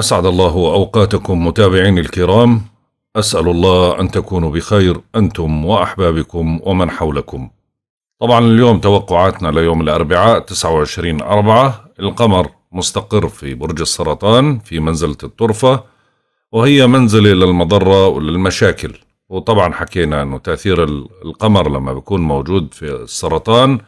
أسعد الله أوقاتكم متابعين الكرام أسأل الله أن تكونوا بخير أنتم وأحبابكم ومن حولكم طبعا اليوم توقعاتنا ليوم الأربعاء 29 أربعة القمر مستقر في برج السرطان في منزلة الطرفة وهي منزلة للمضرة وللمشاكل وطبعا حكينا أنه تأثير القمر لما بيكون موجود في السرطان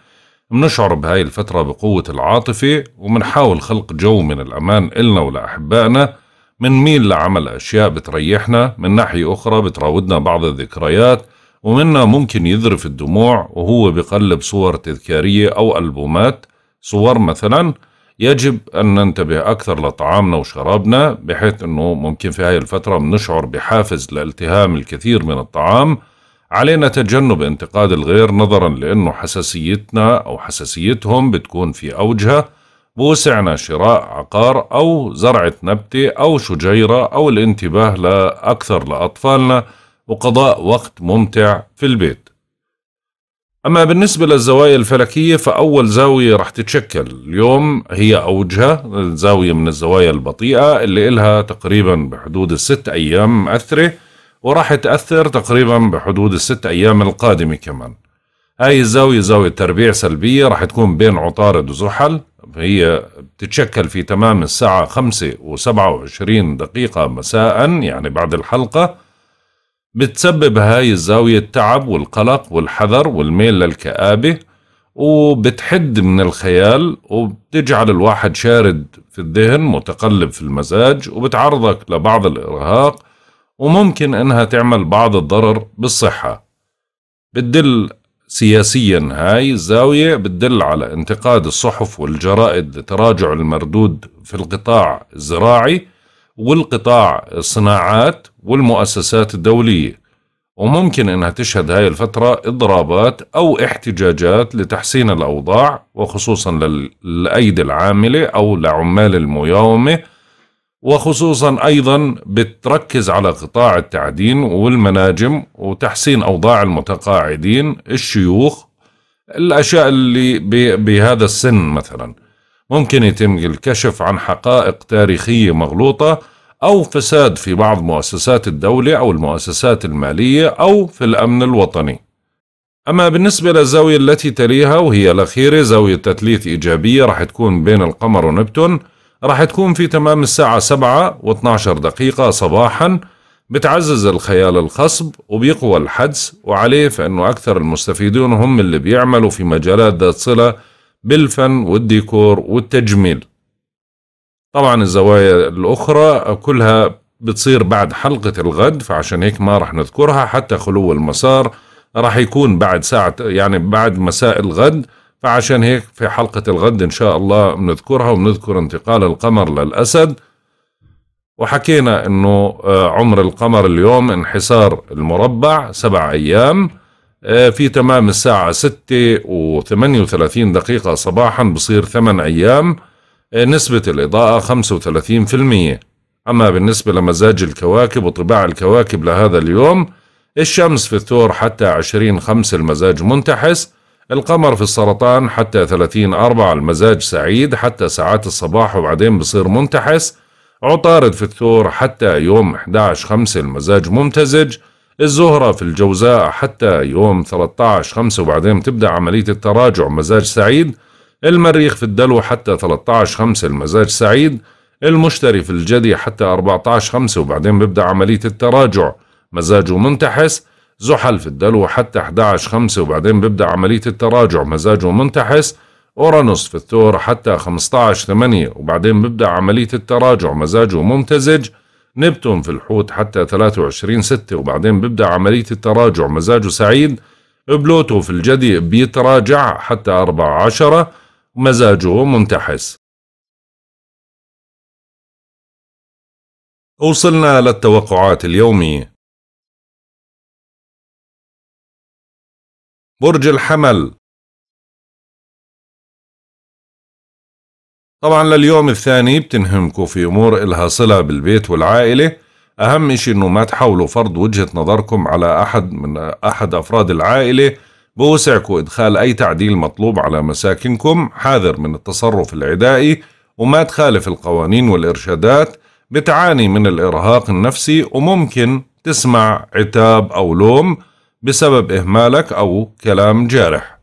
منشعر بهاي الفترة بقوة العاطفة ومنحاول خلق جو من الأمان إلنا ولأحبائنا ميل لعمل أشياء بتريحنا من ناحية أخرى بتراودنا بعض الذكريات ومنا ممكن يذرف الدموع وهو بقلب صور تذكارية أو ألبومات صور مثلا يجب أن ننتبه أكثر لطعامنا وشرابنا بحيث أنه ممكن في هاي الفترة بنشعر بحافز لالتهام الكثير من الطعام علينا تجنب انتقاد الغير نظرا لأنه حساسيتنا أو حساسيتهم بتكون في أوجها بوسعنا شراء عقار أو زرعة نبتة أو شجيرة أو الانتباه لأكثر لأطفالنا وقضاء وقت ممتع في البيت أما بالنسبة للزوايا الفلكية فأول زاوية رح تتشكل اليوم هي أوجها زاوية من الزوايا البطيئة اللي إلها تقريبا بحدود الست أيام مأثرة وراح تأثر تقريبا بحدود الست أيام القادمة كمان هاي الزاوية زاوية تربيع سلبية راح تكون بين عطارد وزحل هي بتتشكل في تمام الساعة خمسة وسبعة وعشرين دقيقة مساء يعني بعد الحلقة بتسبب هاي الزاوية التعب والقلق والحذر والميل للكآبة وبتحد من الخيال وبتجعل الواحد شارد في الذهن متقلب في المزاج وبتعرضك لبعض الإرهاق وممكن إنها تعمل بعض الضرر بالصحة بتدل سياسيا هاي الزاوية بتدل على انتقاد الصحف والجرائد لتراجع المردود في القطاع الزراعي والقطاع الصناعات والمؤسسات الدولية وممكن انها تشهد هاي الفترة اضرابات او احتجاجات لتحسين الاوضاع وخصوصا للايدي العاملة او لعمال المياومه وخصوصا أيضا بتركز على قطاع التعدين والمناجم وتحسين أوضاع المتقاعدين الشيوخ الأشياء اللي بهذا السن مثلا ممكن يتم الكشف عن حقائق تاريخية مغلوطة أو فساد في بعض مؤسسات الدولة أو المؤسسات المالية أو في الأمن الوطني أما بالنسبة للزاوية التي تليها وهي الأخيرة زاوية تثليث إيجابية راح تكون بين القمر ونبتون راح تكون في تمام الساعة 7 و12 دقيقة صباحا بتعزز الخيال الخصب وبيقوى الحدس وعليه فإنه أكثر المستفيدون هم اللي بيعملوا في مجالات ذات صلة بالفن والديكور والتجميل طبعا الزوايا الأخرى كلها بتصير بعد حلقة الغد فعشان هيك ما راح نذكرها حتى خلو المسار راح يكون بعد ساعة يعني بعد مساء الغد فعشان هيك في حلقة الغد إن شاء الله بنذكرها وبنذكر انتقال القمر للأسد وحكينا إنه آه، عمر القمر اليوم انحسار المربع سبع أيام آه، في تمام الساعة ستة وثمانية وثلاثين دقيقة صباحا بصير ثمان أيام آه، نسبة الإضاءة خمسة وثلاثين في المية أما بالنسبة لمزاج الكواكب وطباع الكواكب لهذا اليوم الشمس في الثور حتى عشرين خمس المزاج منتحس القمر في السرطان حتى 30 أربعة المزاج سعيد حتى ساعات الصباح وبعدين بصير منتحس عطارد في الثور حتى يوم 11 خمسة المزاج ممتزج الزهرة في الجوزاء حتى يوم 13 خمسة وبعدين بتبدأ عملية التراجع مزاج سعيد المريخ في الدلو حتى 13 خمسة المزاج سعيد المشتري في الجدي حتى 14 خمسة وبعدين بيبدأ عملية التراجع مزاجه منتحس زحل في الدلو حتى 11 5 وبعدين بيبدأ عملية التراجع مزاجه منتحس أورانوس في الثور حتى 15 8 وبعدين بيبدأ عملية التراجع مزاجه ممتزج نبتون في الحوت حتى 23 6 وبعدين بيبدأ عملية التراجع مزاجه سعيد بلوتو في الجدي بيتراجع حتى 14 مزاجه منتحس وصلنا للتوقعات اليومية برج الحمل طبعا لليوم الثاني بتنهمكوا في أمور إلها صلة بالبيت والعائلة أهم إشي إنه ما تحاولوا فرض وجهة نظركم على أحد من أحد أفراد العائلة بوسعكم إدخال أي تعديل مطلوب على مساكنكم حاذر من التصرف العدائي وما تخالف القوانين والإرشادات بتعاني من الإرهاق النفسي وممكن تسمع عتاب أو لوم بسبب إهمالك أو كلام جارح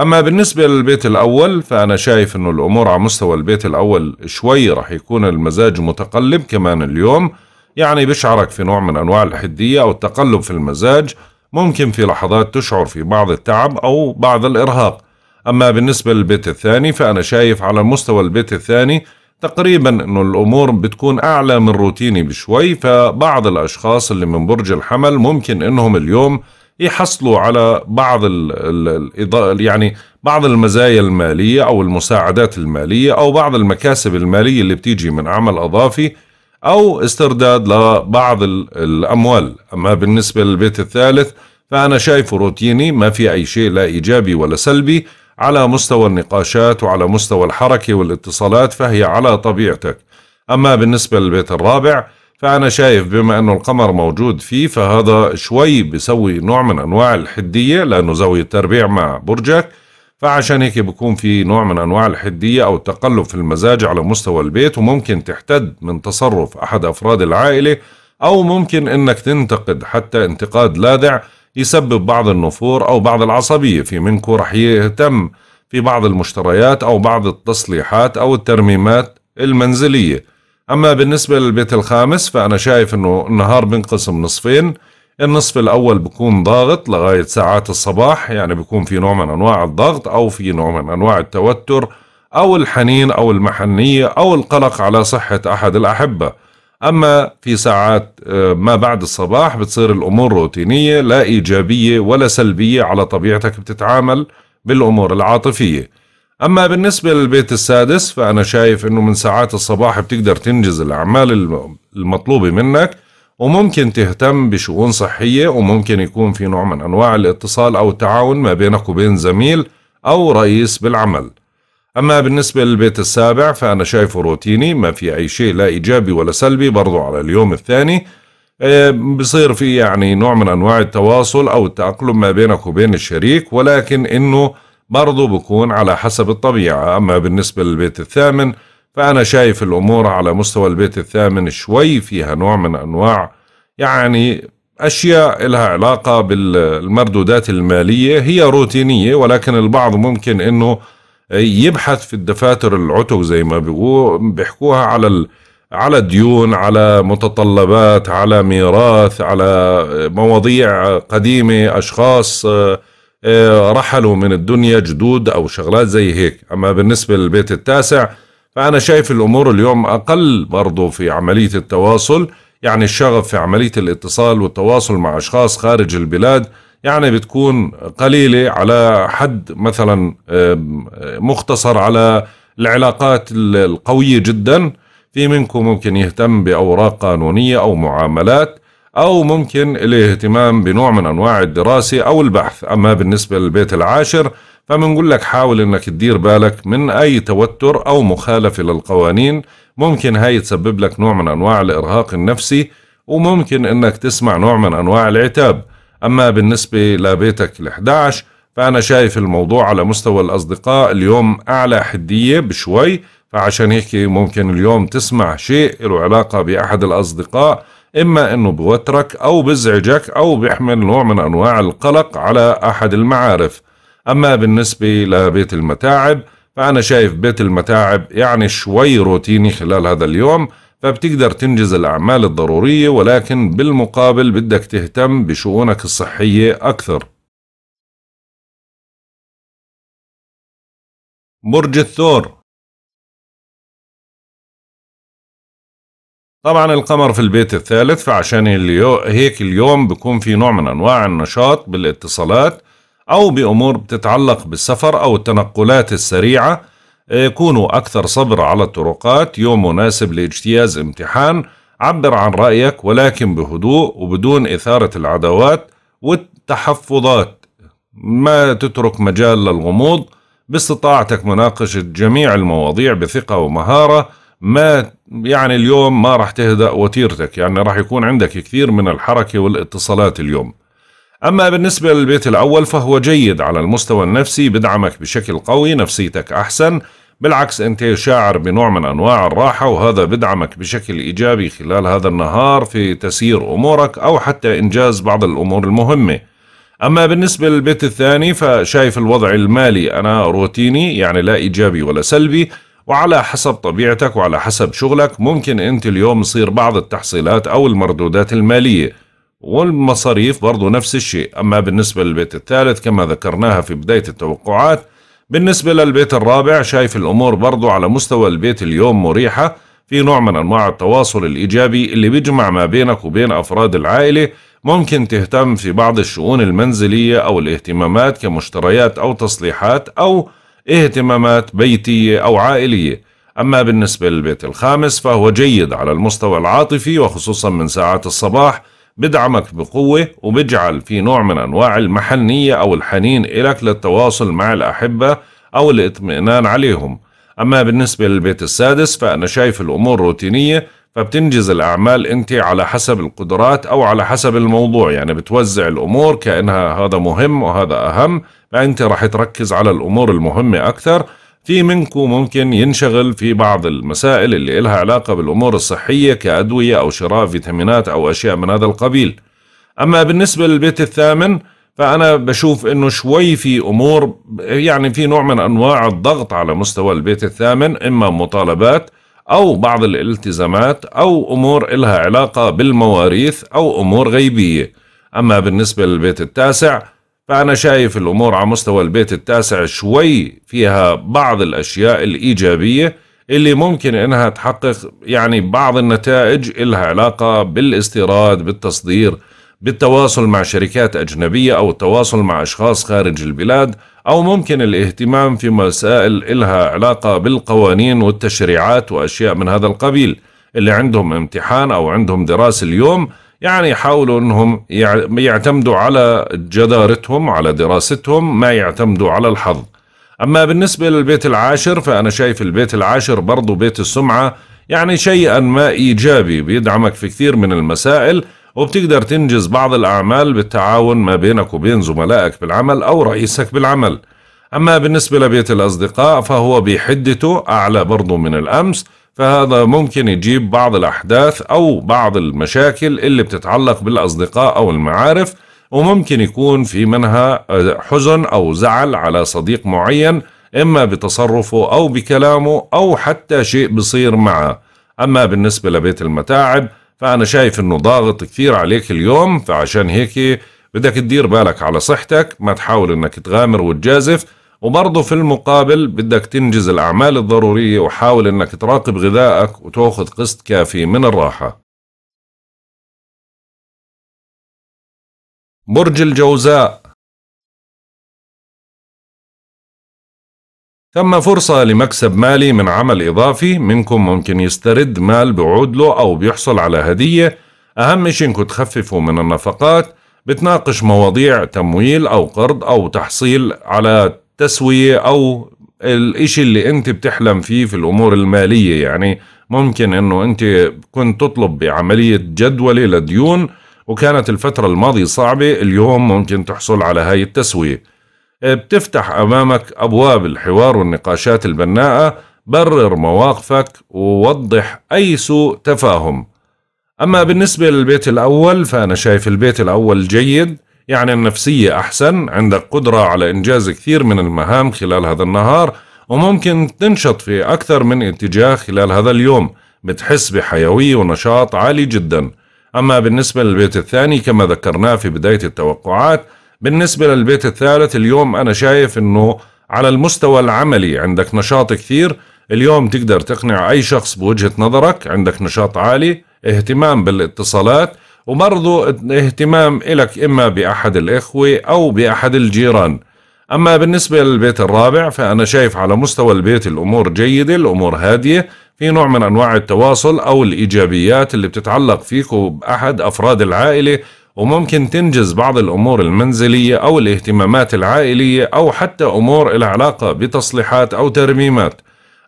أما بالنسبة للبيت الأول فأنا شايف أنه الأمور على مستوى البيت الأول شوي رح يكون المزاج متقلب كمان اليوم يعني بشعرك في نوع من أنواع الحدية أو التقلب في المزاج ممكن في لحظات تشعر في بعض التعب أو بعض الإرهاق أما بالنسبة للبيت الثاني فأنا شايف على مستوى البيت الثاني تقريبا أنه الأمور بتكون أعلى من روتيني بشوي فبعض الأشخاص اللي من برج الحمل ممكن أنهم اليوم يحصلوا على بعض ال يعني بعض المزايا المالية أو المساعدات المالية أو بعض المكاسب المالية اللي بتيجي من عمل أضافي أو استرداد لبعض الأموال أما بالنسبة للبيت الثالث فأنا شايفه روتيني ما في أي شيء لا إيجابي ولا سلبي على مستوى النقاشات وعلى مستوى الحركة والاتصالات فهي على طبيعتك أما بالنسبة للبيت الرابع فأنا شايف بما أنه القمر موجود فيه فهذا شوي بيسوي نوع من أنواع الحدية لأنه زاوية تربيع مع برجك فعشان هيك بكون في نوع من أنواع الحدية أو التقلب في المزاج على مستوى البيت وممكن تحتد من تصرف أحد أفراد العائلة أو ممكن أنك تنتقد حتى انتقاد لاذع يسبب بعض النفور أو بعض العصبية في منكم رح يهتم في بعض المشتريات أو بعض التصليحات أو الترميمات المنزلية أما بالنسبة للبيت الخامس فأنا شايف أنه النهار بينقسم نصفين النصف الأول بكون ضاغط لغاية ساعات الصباح يعني بكون في نوع من أنواع الضغط أو في نوع من أنواع التوتر أو الحنين أو المحنية أو القلق على صحة أحد الأحبة أما في ساعات آه، ما بعد الصباح بتصير الأمور روتينية لا إيجابية ولا سلبية على طبيعتك بتتعامل بالأمور العاطفية أما بالنسبة للبيت السادس فأنا شايف أنه من ساعات الصباح بتقدر تنجز الأعمال المطلوبة منك وممكن تهتم بشؤون صحية وممكن يكون في نوع من أنواع الاتصال أو التعاون ما بينك وبين زميل أو رئيس بالعمل أما بالنسبة للبيت السابع فأنا شايفه روتيني ما في أي شيء لا إيجابي ولا سلبي برضو على اليوم الثاني آه، بصير في يعني نوع من أنواع التواصل أو التأقلم ما بينك وبين الشريك ولكن إنه برضو بكون على حسب الطبيعة أما بالنسبة للبيت الثامن فأنا شايف الأمور على مستوى البيت الثامن شوي فيها نوع من أنواع يعني أشياء لها علاقة بالمردودات المالية هي روتينية ولكن البعض ممكن أنه يبحث في الدفاتر العتق زي ما بيحكوها على ال على ديون على متطلبات على ميراث على مواضيع قديمة أشخاص آه، رحلوا من الدنيا جدود أو شغلات زي هيك أما بالنسبة للبيت التاسع فأنا شايف الأمور اليوم أقل برضو في عملية التواصل يعني الشغف في عملية الاتصال والتواصل مع أشخاص خارج البلاد يعني بتكون قليلة على حد مثلا مختصر على العلاقات القوية جدا في منكم ممكن يهتم بأوراق قانونية أو معاملات أو ممكن الاهتمام بنوع من أنواع الدراسة أو البحث أما بالنسبة للبيت العاشر فبنقول لك حاول انك تدير بالك من اي توتر او مخالفة للقوانين ممكن هاي تسبب لك نوع من انواع الارهاق النفسي وممكن انك تسمع نوع من انواع العتاب اما بالنسبة لبيتك ال11 فانا شايف الموضوع على مستوى الاصدقاء اليوم اعلى حدية بشوي فعشان هيك ممكن اليوم تسمع شيء له علاقة باحد الاصدقاء إما أنه بوترك أو بزعجك أو بيحمل نوع من أنواع القلق على أحد المعارف أما بالنسبة لبيت المتاعب فأنا شايف بيت المتاعب يعني شوي روتيني خلال هذا اليوم فبتقدر تنجز الأعمال الضرورية ولكن بالمقابل بدك تهتم بشؤونك الصحية أكثر برج الثور طبعا القمر في البيت الثالث فعشان هيك اليوم بكون في نوع من أنواع النشاط بالاتصالات أو بأمور بتتعلق بالسفر أو التنقلات السريعة آه، كونوا أكثر صبر على الطرقات يوم مناسب لاجتياز امتحان عبر عن رأيك ولكن بهدوء وبدون إثارة العداوات والتحفظات ما تترك مجال للغموض باستطاعتك مناقشة جميع المواضيع بثقة ومهارة ما يعني اليوم ما راح تهدأ وتيرتك يعني راح يكون عندك كثير من الحركة والاتصالات اليوم أما بالنسبة للبيت الأول فهو جيد على المستوى النفسي بدعمك بشكل قوي نفسيتك أحسن بالعكس أنت شاعر بنوع من أنواع الراحة وهذا بدعمك بشكل إيجابي خلال هذا النهار في تسيير أمورك أو حتى إنجاز بعض الأمور المهمة أما بالنسبة للبيت الثاني فشايف الوضع المالي أنا روتيني يعني لا إيجابي ولا سلبي وعلى حسب طبيعتك وعلى حسب شغلك ممكن انت اليوم يصير بعض التحصيلات او المردودات المالية والمصاريف برضو نفس الشيء اما بالنسبة للبيت الثالث كما ذكرناها في بداية التوقعات بالنسبة للبيت الرابع شايف الامور برضو على مستوى البيت اليوم مريحة في نوع من انواع التواصل الايجابي اللي بيجمع ما بينك وبين افراد العائلة ممكن تهتم في بعض الشؤون المنزلية او الاهتمامات كمشتريات او تصليحات او اهتمامات بيتية أو عائلية أما بالنسبة للبيت الخامس فهو جيد على المستوى العاطفي وخصوصا من ساعات الصباح بدعمك بقوة وبجعل في نوع من أنواع المحنية أو الحنين إلك للتواصل مع الأحبة أو الاطمئنان عليهم أما بالنسبة للبيت السادس فأنا شايف الأمور روتينية فبتنجز الأعمال أنت على حسب القدرات أو على حسب الموضوع يعني بتوزع الأمور كأنها هذا مهم وهذا أهم فأنت راح تركز على الأمور المهمة أكثر في منكم ممكن ينشغل في بعض المسائل اللي إلها علاقة بالأمور الصحية كأدوية أو شراء فيتامينات أو أشياء من هذا القبيل أما بالنسبة للبيت الثامن فأنا بشوف أنه شوي في أمور يعني في نوع من أنواع الضغط على مستوى البيت الثامن إما مطالبات أو بعض الالتزامات أو أمور إلها علاقة بالمواريث أو أمور غيبية أما بالنسبة للبيت التاسع فأنا شايف الأمور على مستوى البيت التاسع شوي فيها بعض الأشياء الإيجابية اللي ممكن إنها تحقق يعني بعض النتائج إلها علاقة بالاستيراد بالتصدير بالتواصل مع شركات أجنبية أو التواصل مع أشخاص خارج البلاد أو ممكن الاهتمام في مسائل إلها علاقة بالقوانين والتشريعات وأشياء من هذا القبيل اللي عندهم امتحان أو عندهم دراسة اليوم يعني يحاولوا أنهم يعتمدوا على جدارتهم على دراستهم ما يعتمدوا على الحظ أما بالنسبة للبيت العاشر فأنا شايف البيت العاشر برضو بيت السمعة يعني شيئا ما إيجابي بيدعمك في كثير من المسائل وبتقدر تنجز بعض الأعمال بالتعاون ما بينك وبين زملائك بالعمل أو رئيسك بالعمل أما بالنسبة لبيت الأصدقاء فهو بحدته أعلى برضو من الأمس فهذا ممكن يجيب بعض الأحداث أو بعض المشاكل اللي بتتعلق بالأصدقاء أو المعارف وممكن يكون في منها آه، حزن أو زعل على صديق معين إما بتصرفه أو بكلامه أو حتى شيء بصير معه أما بالنسبة لبيت المتاعب فأنا شايف إنه ضاغط كثير عليك اليوم فعشان هيك بدك تدير بالك على صحتك ما تحاول إنك تغامر وتجازف وبرضه في المقابل بدك تنجز الأعمال الضرورية وحاول إنك تراقب غذائك وتأخذ قسط كافي من الراحة برج الجوزاء ثم فرصة لمكسب مالي من عمل إضافي منكم ممكن يسترد مال بعود له أو بيحصل على هدية أهم شيء إنكم تخففوا من النفقات بتناقش مواضيع تمويل أو قرض أو تحصيل على تسوية أو الإشي اللي أنت بتحلم فيه في الأمور المالية يعني ممكن أنه أنت كنت تطلب بعملية جدولة لديون وكانت الفترة الماضية صعبة اليوم ممكن تحصل على هاي التسوية إيه، بتفتح أمامك أبواب الحوار والنقاشات البناءة برر مواقفك ووضح أي سوء تفاهم أما بالنسبة للبيت الأول فأنا شايف البيت الأول جيد يعني النفسية أحسن عندك قدرة على إنجاز كثير من المهام خلال هذا النهار وممكن تنشط في أكثر من اتجاه خلال هذا اليوم بتحس بحيوية ونشاط عالي جدا أما بالنسبة للبيت الثاني كما ذكرناه في بداية التوقعات بالنسبة للبيت الثالث اليوم أنا شايف أنه على المستوى العملي عندك نشاط كثير اليوم تقدر تقنع أي شخص بوجهة نظرك عندك نشاط عالي اهتمام بالاتصالات وبرضه اهتمام إلك إما بأحد الإخوة أو بأحد الجيران أما بالنسبة للبيت الرابع فأنا شايف على مستوى البيت الأمور جيدة الأمور هادية في نوع من أنواع التواصل أو الإيجابيات اللي بتتعلق فيك وبأحد أفراد العائلة وممكن تنجز بعض الأمور المنزلية أو الاهتمامات العائلية أو حتى أمور العلاقة بتصليحات أو ترميمات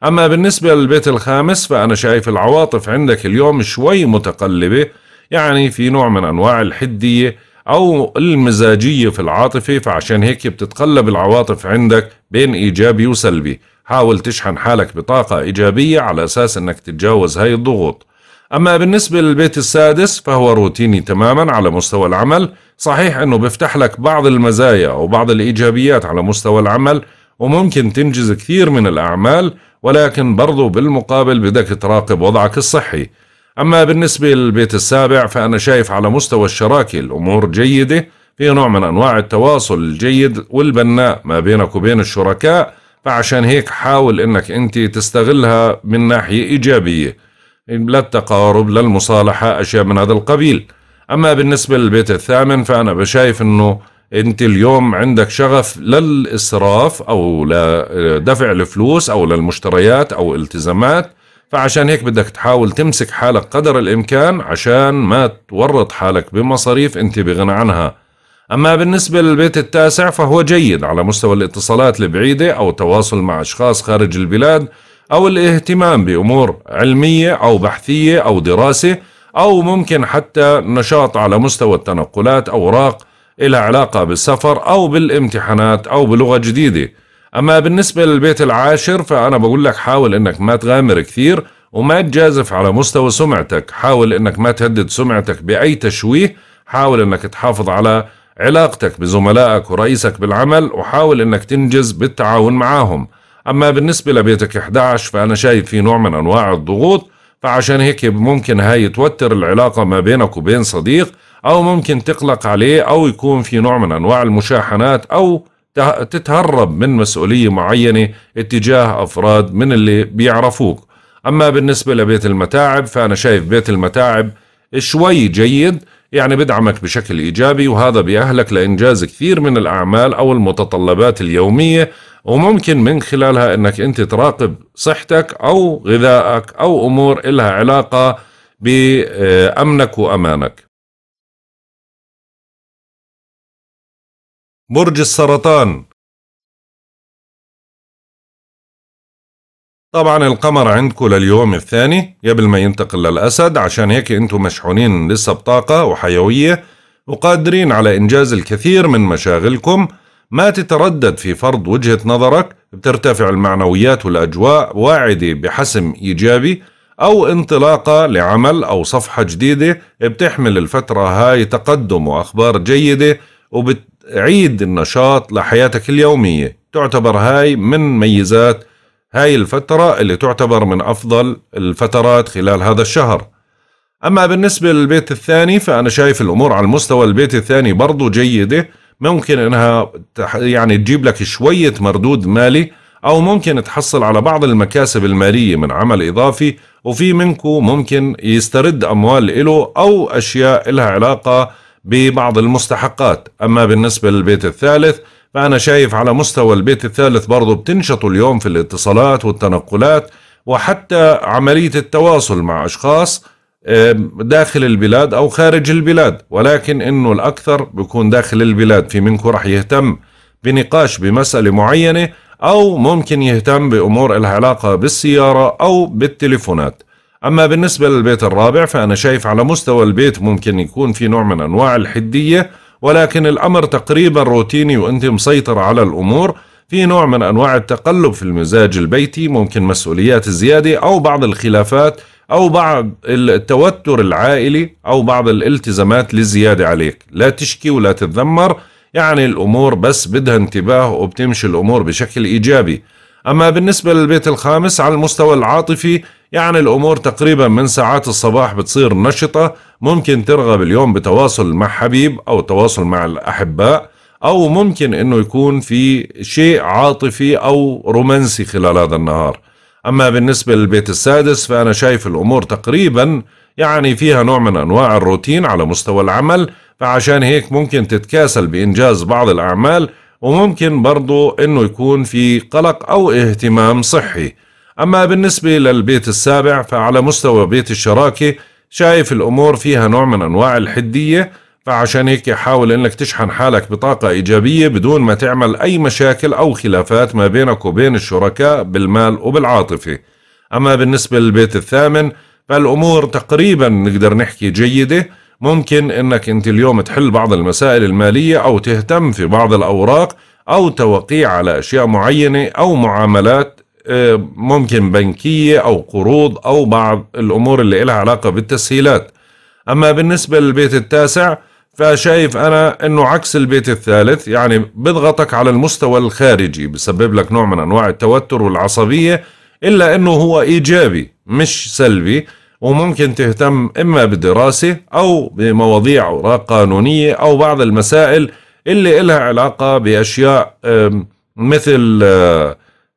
أما بالنسبة للبيت الخامس فأنا شايف العواطف عندك اليوم شوي متقلبة يعني في نوع من أنواع الحدية أو المزاجية في العاطفة فعشان هيك بتتقلب العواطف عندك بين إيجابي وسلبي حاول تشحن حالك بطاقة إيجابية على أساس أنك تتجاوز هاي الضغوط أما بالنسبة للبيت السادس فهو روتيني تماما على مستوى العمل صحيح أنه بيفتح لك بعض المزايا وبعض الإيجابيات على مستوى العمل وممكن تنجز كثير من الأعمال ولكن برضو بالمقابل بدك تراقب وضعك الصحي أما بالنسبة للبيت السابع فأنا شايف على مستوى الشراكة الأمور جيدة في نوع من أنواع التواصل الجيد والبناء ما بينك وبين الشركاء فعشان هيك حاول أنك أنت تستغلها من ناحية إيجابية لا التقارب لا المصالحة أشياء من هذا القبيل أما بالنسبة للبيت الثامن فأنا بشايف أنه أنت اليوم عندك شغف للإسراف أو لدفع آه، الفلوس أو للمشتريات أو التزامات فعشان هيك بدك تحاول تمسك حالك قدر الإمكان عشان ما تورط حالك بمصاريف أنت بغنى عنها أما بالنسبة للبيت التاسع فهو جيد على مستوى الاتصالات البعيدة أو تواصل مع أشخاص خارج البلاد أو الاهتمام بأمور علمية أو بحثية أو دراسة أو ممكن حتى نشاط على مستوى التنقلات أوراق إلى علاقة بالسفر أو بالامتحانات أو بلغة جديدة أما بالنسبة للبيت العاشر فأنا بقول لك حاول أنك ما تغامر كثير وما تجازف على مستوى سمعتك حاول أنك ما تهدد سمعتك بأي تشويه حاول أنك تحافظ على علاقتك بزملائك ورئيسك بالعمل وحاول أنك تنجز بالتعاون معهم أما بالنسبة لبيتك 11 فأنا شايف في نوع من أنواع الضغوط فعشان هيك ممكن هاي توتر العلاقة ما بينك وبين صديق أو ممكن تقلق عليه أو يكون في نوع من أنواع المشاحنات أو تتهرب من مسؤولية معينة اتجاه أفراد من اللي بيعرفوك أما بالنسبة لبيت المتاعب فأنا شايف بيت المتاعب شوي جيد يعني بدعمك بشكل إيجابي وهذا بيأهلك لإنجاز كثير من الأعمال أو المتطلبات اليومية وممكن من خلالها انك انت تراقب صحتك او غذائك او امور لها علاقه بامنك وامانك برج السرطان طبعا القمر عندكم لليوم الثاني قبل ما ينتقل للأسد عشان هيك انتم مشحونين لسه بطاقة وحيوية وقادرين على إنجاز الكثير من مشاغلكم ما تتردد في فرض وجهة نظرك بترتفع المعنويات والأجواء واعدة بحسم إيجابي أو انطلاقة لعمل أو صفحة جديدة بتحمل الفترة هاي تقدم وأخبار جيدة وبتعيد النشاط لحياتك اليومية تعتبر هاي من ميزات هاي الفترة اللي تعتبر من أفضل الفترات خلال هذا الشهر أما بالنسبة للبيت الثاني فأنا شايف الأمور على المستوى البيت الثاني برضو جيدة ممكن انها يعني تجيب لك شوية مردود مالي او ممكن تحصل على بعض المكاسب المالية من عمل اضافي وفي منكم ممكن يسترد اموال له او اشياء لها علاقة ببعض المستحقات اما بالنسبة للبيت الثالث فانا شايف على مستوى البيت الثالث برضه بتنشطوا اليوم في الاتصالات والتنقلات وحتى عملية التواصل مع اشخاص داخل البلاد أو خارج البلاد ولكن إنه الأكثر بيكون داخل البلاد في منكم رح يهتم بنقاش بمسألة معينة أو ممكن يهتم بأمور لها علاقة بالسيارة أو بالتليفونات أما بالنسبة للبيت الرابع فأنا شايف على مستوى البيت ممكن يكون في نوع من أنواع الحدية ولكن الأمر تقريبا روتيني وأنت مسيطر على الأمور في نوع من أنواع التقلب في المزاج البيتي ممكن مسؤوليات زيادة أو بعض الخلافات أو بعض التوتر العائلي أو بعض الالتزامات للزيادة عليك لا تشكي ولا تتذمر يعني الأمور بس بدها انتباه وبتمشي الأمور بشكل إيجابي أما بالنسبة للبيت الخامس على المستوى العاطفي يعني الأمور تقريبا من ساعات الصباح بتصير نشطة ممكن ترغب اليوم بتواصل مع حبيب أو تواصل مع الأحباء أو ممكن أنه يكون في شيء عاطفي أو رومانسي خلال هذا النهار أما بالنسبة للبيت السادس فأنا شايف الأمور تقريبا يعني فيها نوع من أنواع الروتين على مستوى العمل فعشان هيك ممكن تتكاسل بإنجاز بعض الأعمال وممكن برضو أنه يكون في قلق أو اهتمام صحي أما بالنسبة للبيت السابع فعلى مستوى بيت الشراكة شايف الأمور فيها نوع من أنواع الحدية فعشان هيك حاول انك تشحن حالك بطاقة ايجابية بدون ما تعمل اي مشاكل او خلافات ما بينك وبين الشركاء بالمال وبالعاطفة اما بالنسبة للبيت الثامن فالامور تقريبا نقدر نحكي جيدة ممكن انك انت اليوم تحل بعض المسائل المالية او تهتم في بعض الاوراق او توقيع على اشياء معينة او معاملات آه، ممكن بنكية او قروض او بعض الامور اللي لها علاقة بالتسهيلات اما بالنسبة للبيت التاسع فشايف انا انه عكس البيت الثالث يعني بضغطك على المستوى الخارجي بسبب لك نوع من انواع التوتر والعصبية الا انه هو ايجابي مش سلبي وممكن تهتم اما بدراسة او بمواضيع اوراق قانونية او بعض المسائل اللي لها علاقة باشياء مثل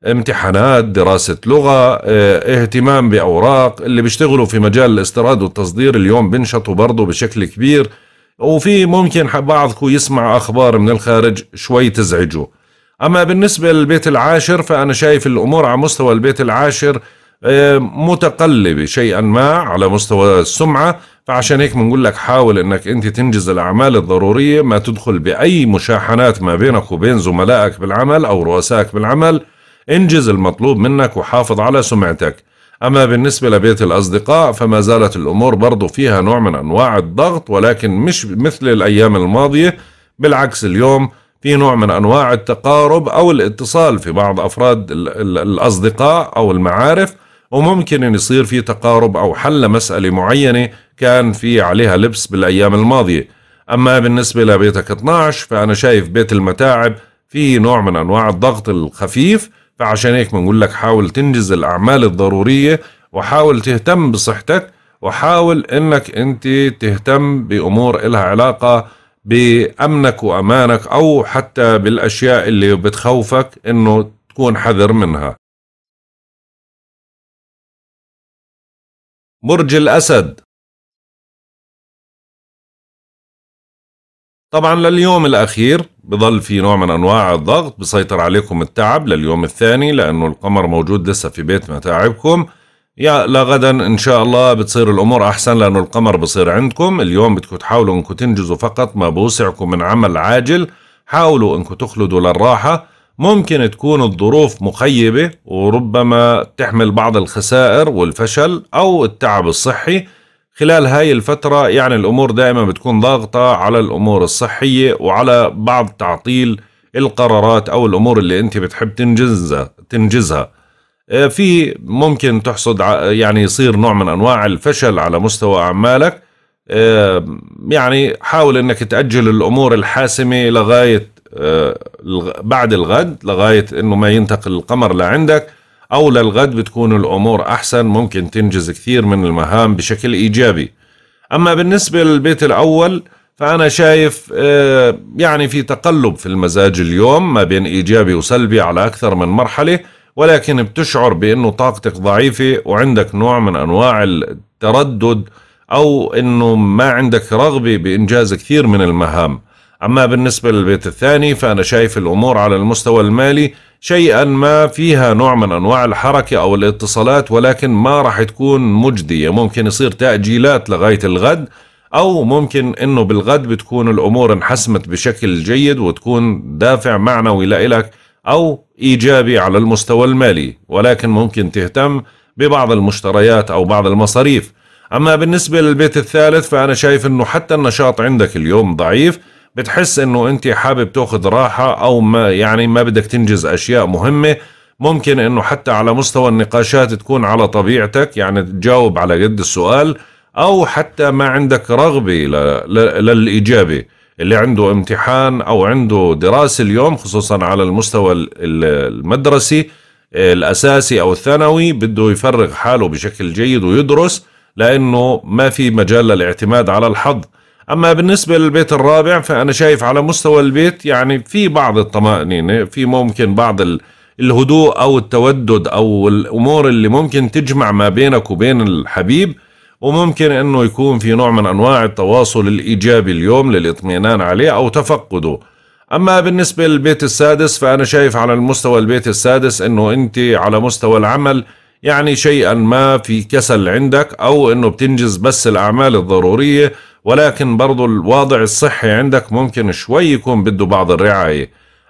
امتحانات دراسة لغة آه، اهتمام بأوراق اللي بيشتغلوا في مجال الاستيراد والتصدير اليوم بنشطوا برضه بشكل كبير وفي ممكن بعضكم يسمع أخبار من الخارج شوي تزعجه أما بالنسبة للبيت العاشر فأنا شايف الأمور على مستوى البيت العاشر آه، متقلبة شيئا ما على مستوى السمعة فعشان هيك بنقول لك حاول انك انت تنجز الاعمال الضرورية ما تدخل باي مشاحنات ما بينك وبين زملائك بالعمل او رؤسائك بالعمل انجز المطلوب منك وحافظ على سمعتك أما بالنسبة لبيت الأصدقاء فما زالت الأمور برضو فيها نوع من أنواع الضغط ولكن مش مثل الأيام الماضية بالعكس اليوم في نوع من أنواع التقارب أو الاتصال في بعض أفراد الأصدقاء أو المعارف وممكن أن يصير في تقارب أو حل مسألة معينة كان في عليها لبس بالأيام الماضية أما بالنسبة لبيتك 12 فأنا شايف بيت المتاعب في نوع من أنواع الضغط الخفيف فعشان هيك بنقول لك حاول تنجز الأعمال الضرورية وحاول تهتم بصحتك وحاول انك انت تهتم بامور إلها علاقه بامنك وامانك او حتى بالاشياء اللي بتخوفك انه تكون حذر منها. برج الاسد طبعا لليوم الاخير بضل في نوع من انواع الضغط بسيطر عليكم التعب لليوم الثاني لانه القمر موجود لسه في بيت متاعبكم يا لغدا ان شاء الله بتصير الامور احسن لانه القمر بصير عندكم اليوم بدكم تحاولوا انكم تنجزوا فقط ما بوسعكم من عمل عاجل حاولوا انكم تخلدوا للراحه ممكن تكون الظروف مخيبه وربما تحمل بعض الخسائر والفشل او التعب الصحي خلال هاي الفترة يعني الأمور دائما بتكون ضاغطة على الأمور الصحية وعلى بعض تعطيل القرارات أو الأمور اللي أنت بتحب تنجزها تنجزها آه، في ممكن تحصد يعني يصير نوع من أنواع الفشل على مستوى أعمالك آه، يعني حاول أنك تأجل الأمور الحاسمة لغاية آه، بعد الغد لغاية أنه ما ينتقل القمر لعندك أو للغد بتكون الأمور أحسن ممكن تنجز كثير من المهام بشكل إيجابي أما بالنسبة للبيت الأول فأنا شايف آه، يعني في تقلب في المزاج اليوم ما بين إيجابي وسلبي على أكثر من مرحلة ولكن بتشعر بأنه طاقتك ضعيفة وعندك نوع من أنواع التردد أو أنه ما عندك رغبة بإنجاز كثير من المهام أما بالنسبة للبيت الثاني فأنا شايف الأمور على المستوى المالي شيئا ما فيها نوع من انواع الحركه او الاتصالات ولكن ما راح تكون مجديه ممكن يصير تاجيلات لغايه الغد او ممكن انه بالغد بتكون الامور انحسمت بشكل جيد وتكون دافع معنوي لإلك او ايجابي على المستوى المالي ولكن ممكن تهتم ببعض المشتريات او بعض المصاريف اما بالنسبه للبيت الثالث فانا شايف انه حتى النشاط عندك اليوم ضعيف بتحس انه انت حابب تاخذ راحه او ما يعني ما بدك تنجز اشياء مهمه ممكن انه حتى على مستوى النقاشات تكون على طبيعتك يعني تجاوب على قد السؤال او حتى ما عندك رغبه للاجابه اللي عنده امتحان او عنده دراسه اليوم خصوصا على المستوى المدرسي الاساسي او الثانوي بده يفرغ حاله بشكل جيد ويدرس لانه ما في مجال للاعتماد على الحظ اما بالنسبه للبيت الرابع فانا شايف على مستوى البيت يعني في بعض الطمانينه في ممكن بعض الهدوء او التودد او الامور اللي ممكن تجمع ما بينك وبين الحبيب وممكن انه يكون في نوع من انواع التواصل الايجابي اليوم للاطمئنان عليه او تفقده اما بالنسبه للبيت السادس فانا شايف على المستوى البيت السادس انه انت على مستوى العمل يعني شيئا ما في كسل عندك او انه بتنجز بس الاعمال الضروريه ولكن برضو الوضع الصحي عندك ممكن شوي يكون بده بعض الرعاية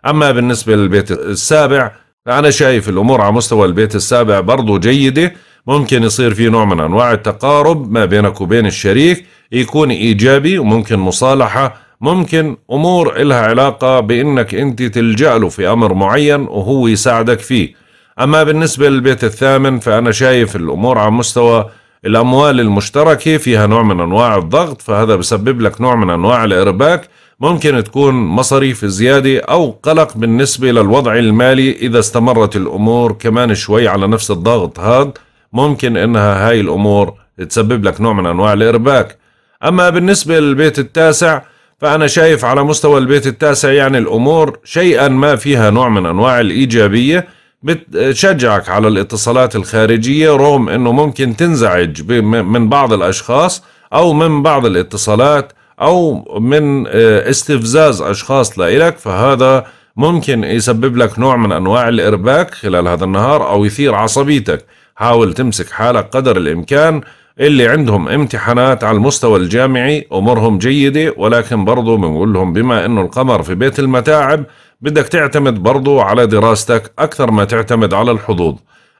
أما بالنسبة للبيت السابع فأنا شايف الأمور على مستوى البيت السابع برضو جيدة ممكن يصير في نوع من أنواع التقارب ما بينك وبين الشريك يكون إيجابي وممكن مصالحة ممكن أمور إلها علاقة بإنك أنت تلجأ له في أمر معين وهو يساعدك فيه أما بالنسبة للبيت الثامن فأنا شايف الأمور على مستوى الأموال المشتركة فيها نوع من أنواع الضغط فهذا بسبب لك نوع من أنواع الإرباك ممكن تكون مصاريف زيادة أو قلق بالنسبة للوضع المالي إذا استمرت الأمور كمان شوي على نفس الضغط هذا ممكن إنها هاي الأمور تسبب لك نوع من أنواع الإرباك أما بالنسبة للبيت التاسع فأنا شايف على مستوى البيت التاسع يعني الأمور شيئا ما فيها نوع من أنواع الإيجابية بتشجعك على الاتصالات الخارجية رغم انه ممكن تنزعج من بعض الاشخاص او من بعض الاتصالات او من آه، استفزاز اشخاص لإلك فهذا ممكن يسبب لك نوع من انواع الارباك خلال هذا النهار او يثير عصبيتك حاول تمسك حالك قدر الامكان اللي عندهم امتحانات على المستوى الجامعي امورهم جيده ولكن برضه بنقول لهم بما انه القمر في بيت المتاعب بدك تعتمد برضو على دراستك أكثر ما تعتمد على الحظوظ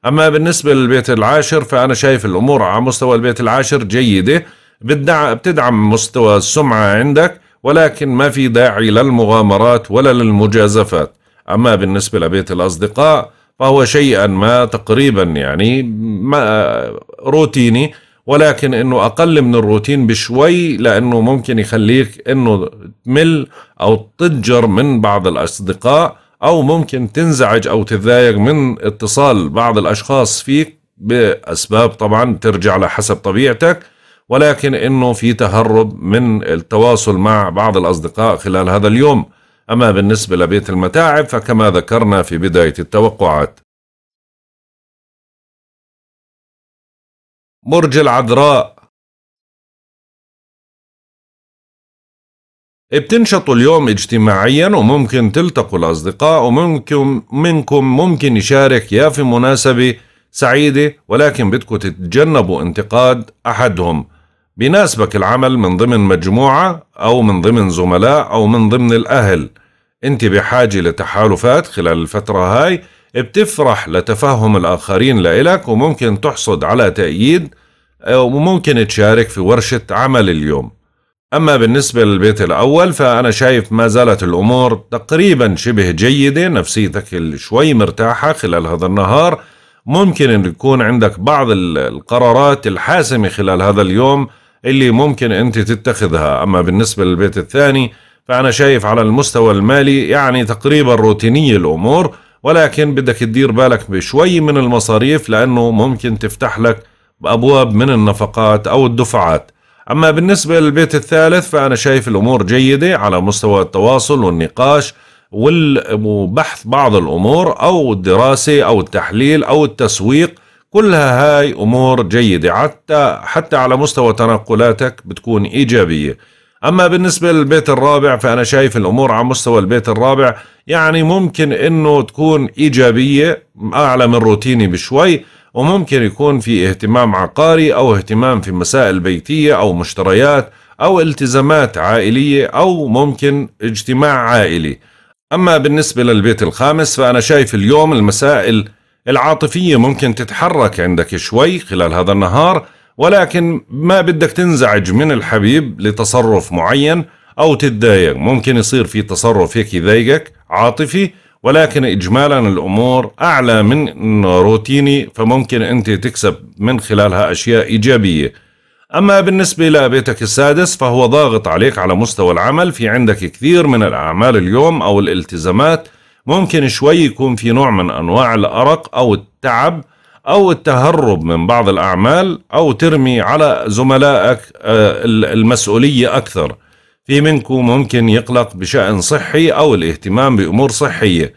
أما بالنسبة للبيت العاشر فأنا شايف الأمور على مستوى البيت العاشر جيدة بتدعم مستوى السمعة عندك ولكن ما في داعي للمغامرات ولا للمجازفات أما بالنسبة لبيت الأصدقاء فهو شيئا ما تقريبا يعني ما آه، روتيني ولكن انه اقل من الروتين بشوي لانه ممكن يخليك انه تمل او تتجر من بعض الاصدقاء او ممكن تنزعج او تتضايق من اتصال بعض الاشخاص فيك باسباب طبعا ترجع لحسب طبيعتك ولكن انه في تهرب من التواصل مع بعض الاصدقاء خلال هذا اليوم اما بالنسبه لبيت المتاعب فكما ذكرنا في بدايه التوقعات برج العذراء بتنشطوا اليوم اجتماعيا وممكن تلتقوا الأصدقاء وممكن منكم ممكن يشارك يا في مناسبة سعيدة ولكن بدكم تتجنبوا انتقاد أحدهم بيناسبك العمل من ضمن مجموعة أو من ضمن زملاء أو من ضمن الأهل أنت بحاجة لتحالفات خلال الفترة هاي بتفرح لتفهم الآخرين لإلك وممكن تحصد على تأييد آه، وممكن تشارك في ورشة عمل اليوم أما بالنسبة للبيت الأول فأنا شايف ما زالت الأمور تقريبا شبه جيدة نفسيتك شوي مرتاحة خلال هذا النهار ممكن أن يكون عندك بعض القرارات الحاسمة خلال هذا اليوم اللي ممكن أنت تتخذها أما بالنسبة للبيت الثاني فأنا شايف على المستوى المالي يعني تقريبا روتينية الأمور ولكن بدك تدير بالك بشوي من المصاريف لأنه ممكن تفتح لك أبواب من النفقات أو الدفعات أما بالنسبة للبيت الثالث فأنا شايف الأمور جيدة على مستوى التواصل والنقاش وبحث بعض الأمور أو الدراسة أو التحليل أو التسويق كلها هاي أمور جيدة حتى حتى على مستوى تنقلاتك بتكون إيجابية أما بالنسبة للبيت الرابع فأنا شايف الأمور على مستوى البيت الرابع يعني ممكن انه تكون ايجابيه اعلى من روتيني بشوي وممكن يكون في اهتمام عقاري او اهتمام في مسائل بيتيه او مشتريات او التزامات عائليه او ممكن اجتماع عائلي. اما بالنسبه للبيت الخامس فانا شايف اليوم المسائل العاطفيه ممكن تتحرك عندك شوي خلال هذا النهار ولكن ما بدك تنزعج من الحبيب لتصرف معين او تتضايق ممكن يصير في تصرف هيك يضايقك عاطفي ولكن اجمالا الامور اعلى من روتيني فممكن انت تكسب من خلالها اشياء ايجابيه اما بالنسبه لبيتك السادس فهو ضاغط عليك على مستوى العمل في عندك كثير من الاعمال اليوم او الالتزامات ممكن شوي يكون في نوع من انواع الارق او التعب او التهرب من بعض الاعمال او ترمي على زملائك آه، المسؤوليه اكثر في منكم ممكن يقلق بشأن صحي أو الاهتمام بأمور صحية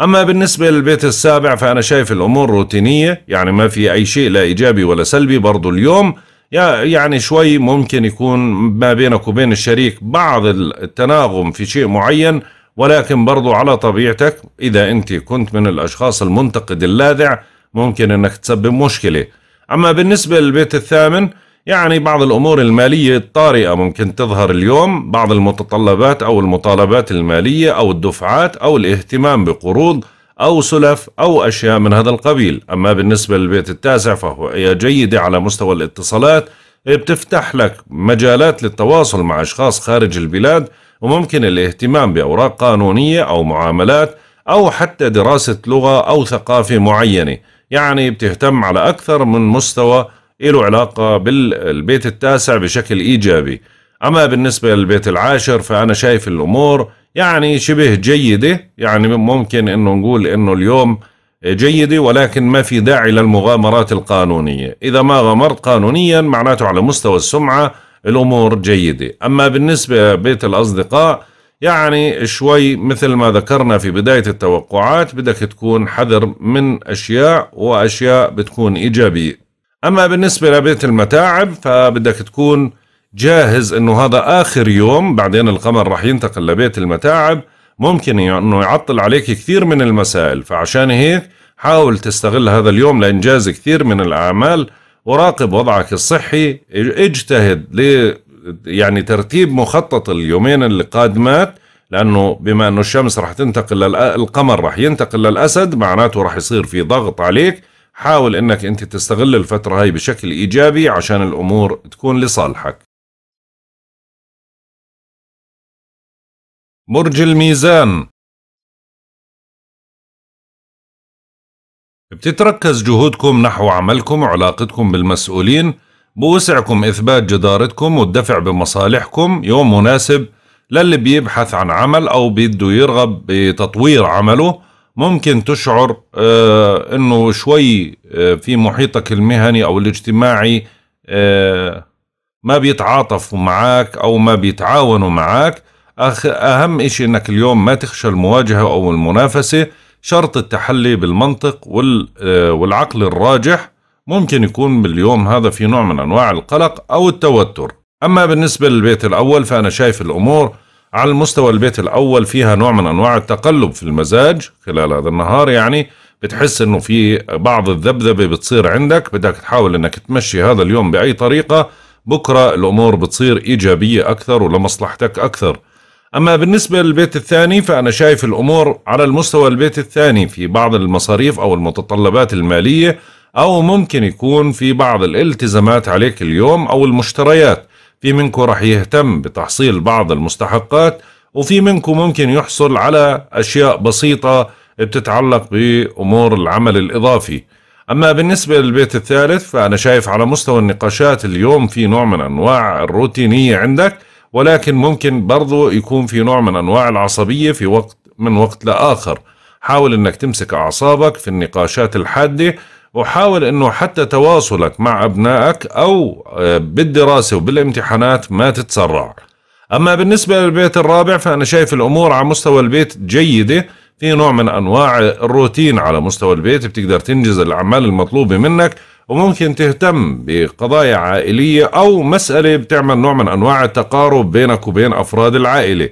أما بالنسبة للبيت السابع فأنا شايف الأمور روتينية يعني ما في أي شيء لا إيجابي ولا سلبي برضو اليوم يعني شوي ممكن يكون ما بينك وبين الشريك بعض التناغم في شيء معين ولكن برضو على طبيعتك إذا أنت كنت من الأشخاص المنتقد اللاذع ممكن أنك تسبب مشكلة أما بالنسبة للبيت الثامن يعني بعض الأمور المالية الطارئة ممكن تظهر اليوم بعض المتطلبات أو المطالبات المالية أو الدفعات أو الاهتمام بقروض أو سلف أو أشياء من هذا القبيل أما بالنسبة للبيت التاسع فهي جيدة على مستوى الاتصالات بتفتح لك مجالات للتواصل مع أشخاص خارج البلاد وممكن الاهتمام بأوراق قانونية أو معاملات أو حتى دراسة لغة أو ثقافة معينة يعني بتهتم على أكثر من مستوى له علاقة بالبيت التاسع بشكل إيجابي أما بالنسبة للبيت العاشر فأنا شايف الأمور يعني شبه جيدة يعني ممكن أنه نقول أنه اليوم جيدة ولكن ما في داعي للمغامرات القانونية إذا ما غامرت قانونيا معناته على مستوى السمعة الأمور جيدة أما بالنسبة لبيت الأصدقاء يعني شوي مثل ما ذكرنا في بداية التوقعات بدك تكون حذر من أشياء وأشياء بتكون إيجابية اما بالنسبه لبيت المتاعب فبدك تكون جاهز انه هذا اخر يوم بعدين القمر رح ينتقل لبيت المتاعب ممكن انه يعطل عليك كثير من المسائل فعشان هيك حاول تستغل هذا اليوم لانجاز كثير من الاعمال وراقب وضعك الصحي اجتهد ل يعني ترتيب مخطط اليومين القادمات لانه بما انه الشمس رح تنتقل للقمر رح ينتقل للاسد معناته رح يصير في ضغط عليك حاول انك انت تستغل الفترة هاي بشكل ايجابي عشان الامور تكون لصالحك برج الميزان بتتركز جهودكم نحو عملكم وعلاقتكم بالمسؤولين بوسعكم إثبات جدارتكم والدفع بمصالحكم يوم مناسب للي بيبحث عن عمل أو بده يرغب بتطوير عمله ممكن تشعر آه، انه شوي آه، في محيطك المهني او الاجتماعي آه، ما بيتعاطفوا معك او ما بيتعاونوا معك اهم اشي انك اليوم ما تخشى المواجهة او المنافسة شرط التحلي بالمنطق والعقل الراجح ممكن يكون باليوم هذا في نوع من انواع القلق او التوتر اما بالنسبة للبيت الاول فانا شايف الامور على المستوى البيت الأول فيها نوع من أنواع التقلب في المزاج خلال هذا النهار يعني بتحس انه في بعض الذبذبه بتصير عندك بدك تحاول انك تمشي هذا اليوم باي طريقه بكره الامور بتصير ايجابيه اكثر ولمصلحتك اكثر اما بالنسبه للبيت الثاني فانا شايف الامور على المستوى البيت الثاني في بعض المصاريف او المتطلبات الماليه او ممكن يكون في بعض الالتزامات عليك اليوم او المشتريات في منكم رح يهتم بتحصيل بعض المستحقات وفي منكم ممكن يحصل على أشياء بسيطة بتتعلق بأمور العمل الإضافي أما بالنسبة للبيت الثالث فأنا شايف على مستوى النقاشات اليوم في نوع من أنواع الروتينية عندك ولكن ممكن برضو يكون في نوع من أنواع العصبية في وقت من وقت لآخر حاول أنك تمسك أعصابك في النقاشات الحادة وحاول انه حتى تواصلك مع ابنائك او آه، بالدراسه وبالامتحانات ما تتسرع. اما بالنسبه للبيت الرابع فانا شايف الامور على مستوى البيت جيده، في نوع من انواع الروتين على مستوى البيت بتقدر تنجز الاعمال المطلوبه منك وممكن تهتم بقضايا عائليه او مساله بتعمل نوع من انواع التقارب بينك وبين افراد العائله.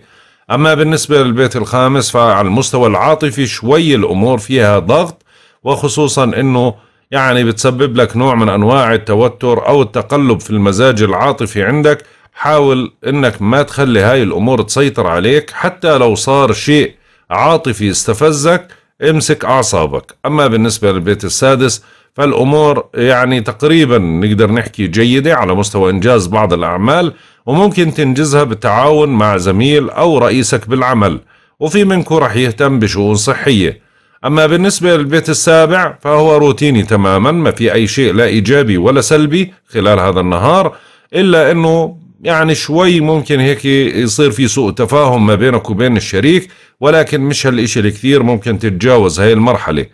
اما بالنسبه للبيت الخامس فعلى المستوى العاطفي شوي الامور فيها ضغط وخصوصا انه يعني بتسبب لك نوع من أنواع التوتر أو التقلب في المزاج العاطفي عندك حاول انك ما تخلي هاي الامور تسيطر عليك حتى لو صار شيء عاطفي استفزك امسك اعصابك اما بالنسبة للبيت السادس فالامور يعني تقريبا نقدر نحكي جيدة على مستوى انجاز بعض الاعمال وممكن تنجزها بالتعاون مع زميل او رئيسك بالعمل وفي منكم رح يهتم بشؤون صحية أما بالنسبة للبيت السابع فهو روتيني تماما ما في أي شيء لا إيجابي ولا سلبي خلال هذا النهار إلا أنه يعني شوي ممكن هيك يصير في سوء تفاهم ما بينك وبين الشريك ولكن مش هالإشي الكثير ممكن تتجاوز هاي المرحلة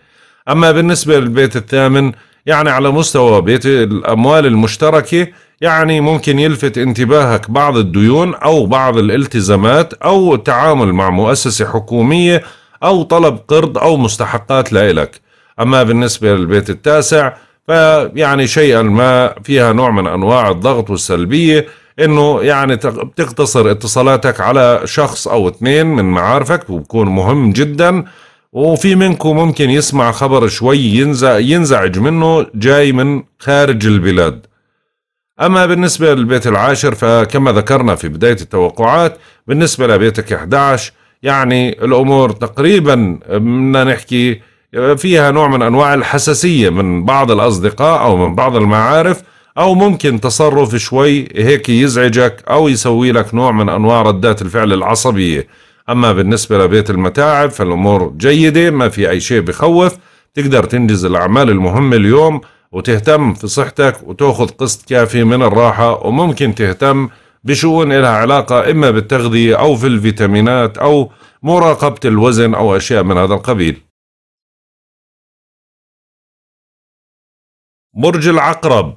أما بالنسبة للبيت الثامن يعني على مستوى بيت الأموال المشتركة يعني ممكن يلفت انتباهك بعض الديون أو بعض الالتزامات أو التعامل مع مؤسسة حكومية أو طلب قرض أو مستحقات لإلك أما بالنسبة للبيت التاسع فيعني شيئا ما فيها نوع من أنواع الضغط والسلبية انه يعني بتقتصر اتصالاتك على شخص او اثنين من معارفك وبكون مهم جدا وفي منكم ممكن يسمع خبر شوي ينزعج منه جاي من خارج البلاد أما بالنسبة للبيت العاشر فكما ذكرنا في بداية التوقعات بالنسبة لبيتك 11 يعني الامور تقريبا بدنا نحكي فيها نوع من انواع الحساسيه من بعض الاصدقاء او من بعض المعارف او ممكن تصرف شوي هيك يزعجك او يسوي لك نوع من انواع ردات الفعل العصبيه اما بالنسبه لبيت المتاعب فالامور جيده ما في اي شيء بخوف تقدر تنجز الاعمال المهمه اليوم وتهتم في صحتك وتاخذ قسط كافي من الراحه وممكن تهتم بشؤون لها علاقة إما بالتغذية أو في الفيتامينات أو مراقبة الوزن أو أشياء من هذا القبيل برج العقرب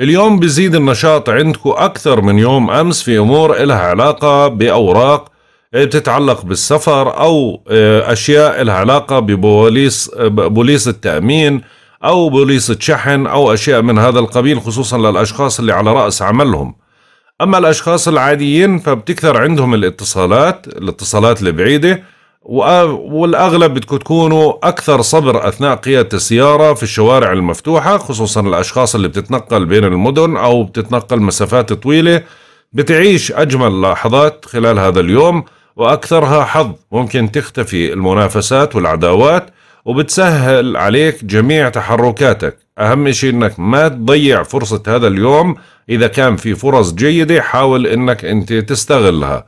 اليوم بزيد النشاط عندكم أكثر من يوم أمس في أمور إلها علاقة بأوراق بتتعلق بالسفر أو آه، أشياء إلها علاقة ببوليس آه، بوليس التأمين أو بوليصة شحن أو أشياء من هذا القبيل خصوصا للأشخاص اللي على رأس عملهم أما الأشخاص العاديين فبتكثر عندهم الاتصالات الاتصالات البعيدة والأغلب بتكونوا تكونوا أكثر صبر أثناء قيادة السيارة في الشوارع المفتوحة خصوصا الأشخاص اللي بتتنقل بين المدن أو بتتنقل مسافات طويلة بتعيش أجمل لحظات خلال هذا اليوم وأكثرها حظ ممكن تختفي المنافسات والعداوات وبتسهل عليك جميع تحركاتك أهم شيء أنك ما تضيع فرصة هذا اليوم إذا كان في فرص جيدة حاول أنك أنت تستغلها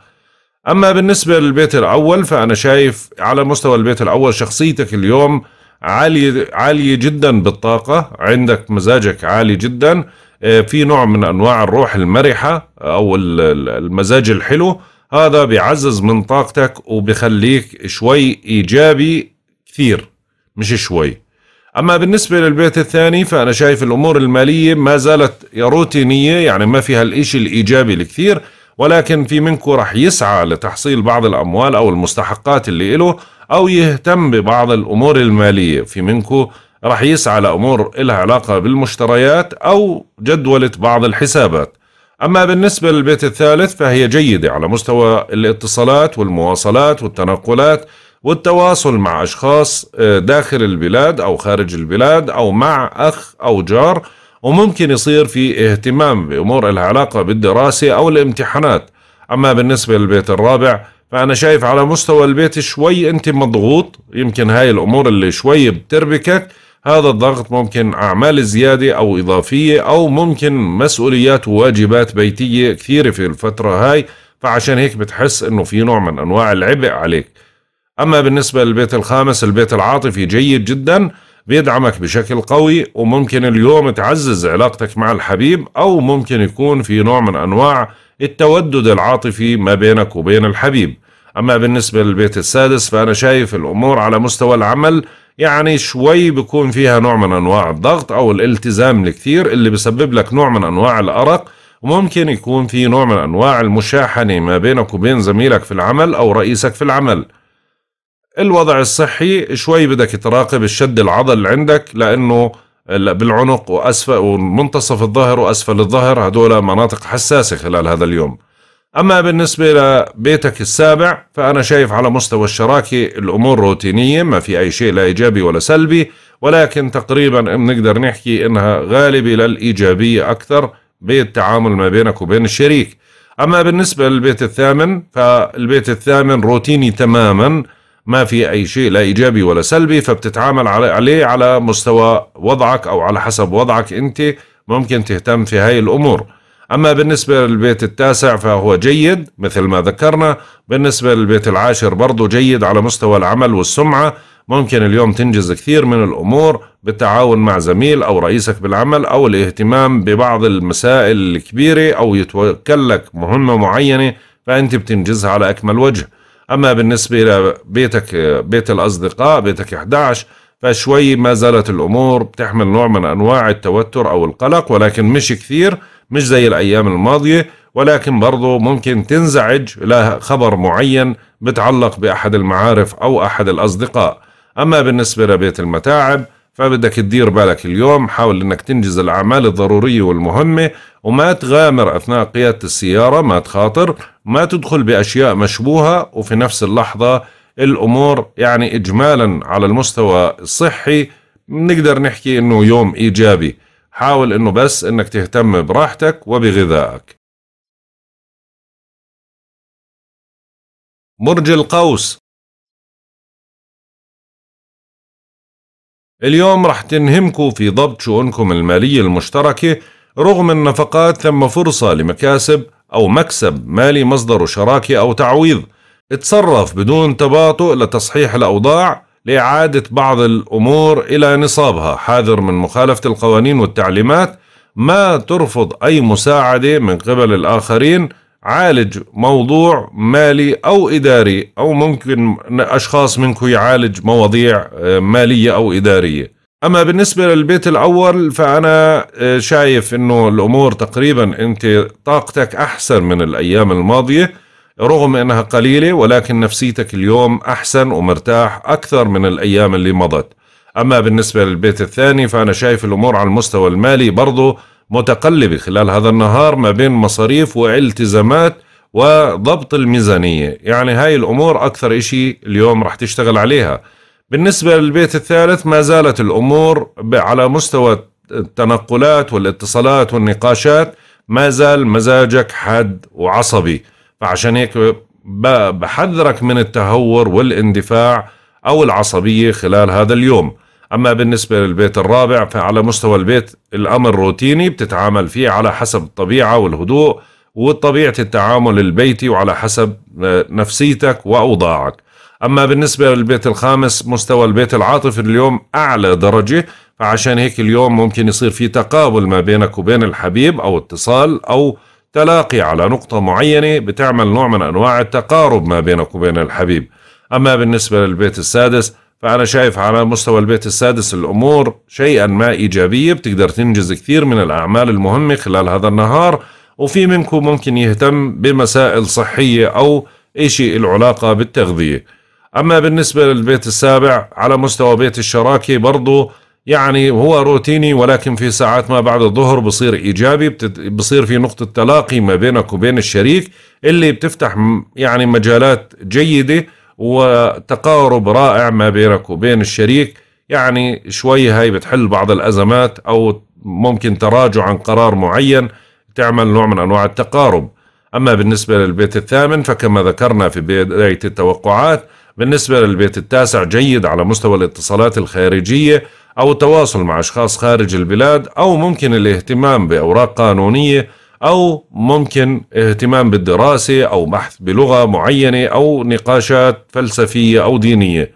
أما بالنسبة للبيت الأول فأنا شايف على مستوى البيت الأول شخصيتك اليوم عالية عالية جدا بالطاقة عندك مزاجك عالي جدا آه، في نوع من أنواع الروح المرحة أو المزاج الحلو هذا بيعزز من طاقتك وبيخليك شوي إيجابي كثير مش شوي أما بالنسبة للبيت الثاني فأنا شايف الأمور المالية ما زالت روتينية يعني ما فيها الإشي الإيجابي الكثير ولكن في منكم رح يسعى لتحصيل بعض الأموال أو المستحقات اللي إله أو يهتم ببعض الأمور المالية في منكم رح يسعى لأمور إلها علاقة بالمشتريات أو جدولة بعض الحسابات أما بالنسبة للبيت الثالث فهي جيدة على مستوى الاتصالات والمواصلات والتنقلات والتواصل مع أشخاص آه، داخل البلاد أو خارج البلاد أو مع أخ أو جار وممكن يصير في اهتمام بأمور العلاقة بالدراسة أو الامتحانات أما بالنسبة للبيت الرابع فأنا شايف على مستوى البيت شوي أنت مضغوط يمكن هاي الأمور اللي شوي بتربكك هذا الضغط ممكن أعمال زيادة أو إضافية أو ممكن مسؤوليات وواجبات بيتية كثيرة في الفترة هاي فعشان هيك بتحس أنه في نوع من أنواع العبء عليك أما بالنسبة للبيت الخامس البيت العاطفي جيد جدا بيدعمك بشكل قوي وممكن اليوم تعزز علاقتك مع الحبيب أو ممكن يكون في نوع من أنواع التودد العاطفي ما بينك وبين الحبيب أما بالنسبة للبيت السادس فأنا شايف الأمور على مستوى العمل يعني شوي بكون فيها نوع من أنواع الضغط أو الالتزام الكثير اللي بسبب لك نوع من أنواع الأرق وممكن يكون في نوع من أنواع المشاحنة ما بينك وبين زميلك في العمل أو رئيسك في العمل الوضع الصحي شوي بدك تراقب الشد العضل اللي عندك لانه بالعنق واسفل ومنتصف الظهر واسفل الظهر هدول مناطق حساسه خلال هذا اليوم. اما بالنسبه لبيتك السابع فانا شايف على مستوى الشراكه الامور روتينيه ما في اي شيء لا ايجابي ولا سلبي ولكن تقريبا بنقدر نحكي انها غالبه للايجابيه اكثر بالتعامل ما بينك وبين الشريك. اما بالنسبه للبيت الثامن فالبيت الثامن روتيني تماما ما في أي شيء لا إيجابي ولا سلبي فبتتعامل عليه على مستوى وضعك أو على حسب وضعك أنت ممكن تهتم في هاي الأمور أما بالنسبة للبيت التاسع فهو جيد مثل ما ذكرنا بالنسبة للبيت العاشر برضو جيد على مستوى العمل والسمعة ممكن اليوم تنجز كثير من الأمور بالتعاون مع زميل أو رئيسك بالعمل أو الاهتمام ببعض المسائل الكبيرة أو يتوكل لك مهمة معينة فأنت بتنجزها على أكمل وجه أما بالنسبة لبيتك بيت الأصدقاء بيتك 11 فشوي ما زالت الأمور بتحمل نوع من أنواع التوتر أو القلق ولكن مش كثير مش زي الأيام الماضية ولكن برضو ممكن تنزعج لخبر معين بتعلق بأحد المعارف أو أحد الأصدقاء أما بالنسبة لبيت المتاعب فبدك تدير بالك اليوم حاول انك تنجز الاعمال الضرورية والمهمة وما تغامر اثناء قيادة السيارة ما تخاطر ما تدخل باشياء مشبوهة وفي نفس اللحظة الامور يعني اجمالا على المستوى الصحي بنقدر نحكي انه يوم ايجابي حاول انه بس انك تهتم براحتك وبغذائك برج القوس اليوم راح تنهمكم في ضبط شؤونكم المالية المشتركة رغم النفقات ثم فرصة لمكاسب أو مكسب مالي مصدره شراكة أو تعويض اتصرف بدون تباطؤ لتصحيح الأوضاع لإعادة بعض الأمور إلى نصابها حاذر من مخالفة القوانين والتعليمات ما ترفض أي مساعدة من قبل الآخرين عالج موضوع مالي أو إداري أو ممكن أشخاص منكم يعالج مواضيع آه، مالية أو إدارية أما بالنسبة للبيت الأول فأنا آه، شايف أنه الأمور تقريبا أنت طاقتك أحسن من الأيام الماضية رغم أنها قليلة ولكن نفسيتك اليوم أحسن ومرتاح أكثر من الأيام اللي مضت أما بالنسبة للبيت الثاني فأنا شايف الأمور على المستوى المالي برضو متقلبة خلال هذا النهار ما بين مصاريف والتزامات وضبط الميزانية يعني هاي الأمور أكثر إشي اليوم رح تشتغل عليها بالنسبة للبيت الثالث ما زالت الأمور على مستوى التنقلات والاتصالات والنقاشات ما زال مزاجك حاد وعصبي فعشان هيك بحذرك من التهور والاندفاع أو العصبية خلال هذا اليوم أما بالنسبة للبيت الرابع فعلى مستوى البيت الأمر روتيني بتتعامل فيه على حسب الطبيعة والهدوء وطبيعة التعامل البيتي وعلى حسب آه، نفسيتك وأوضاعك أما بالنسبة للبيت الخامس مستوى البيت العاطفي اليوم أعلى درجة فعشان هيك اليوم ممكن يصير في تقابل ما بينك وبين الحبيب أو اتصال أو تلاقي على نقطة معينة بتعمل نوع من أنواع التقارب ما بينك وبين الحبيب أما بالنسبة للبيت السادس فأنا شايف على مستوى البيت السادس الأمور شيئا ما إيجابية بتقدر تنجز كثير من الأعمال المهمة خلال هذا النهار وفي منكم ممكن يهتم بمسائل صحية أو أي شيء العلاقة بالتغذية أما بالنسبة للبيت السابع على مستوى بيت الشراكة برضو يعني هو روتيني ولكن في ساعات ما بعد الظهر بصير إيجابي بصير في نقطة تلاقي ما بينك وبين الشريك اللي بتفتح يعني مجالات جيدة وتقارب رائع ما بينك وبين الشريك يعني شوي هاي بتحل بعض الأزمات أو ممكن تراجع عن قرار معين تعمل نوع من أنواع التقارب أما بالنسبة للبيت الثامن فكما ذكرنا في بداية التوقعات بالنسبة للبيت التاسع جيد على مستوى الاتصالات الخارجية أو التواصل مع أشخاص خارج البلاد أو ممكن الاهتمام بأوراق قانونية أو ممكن اهتمام بالدراسة أو بحث بلغة معينة أو نقاشات فلسفية أو دينية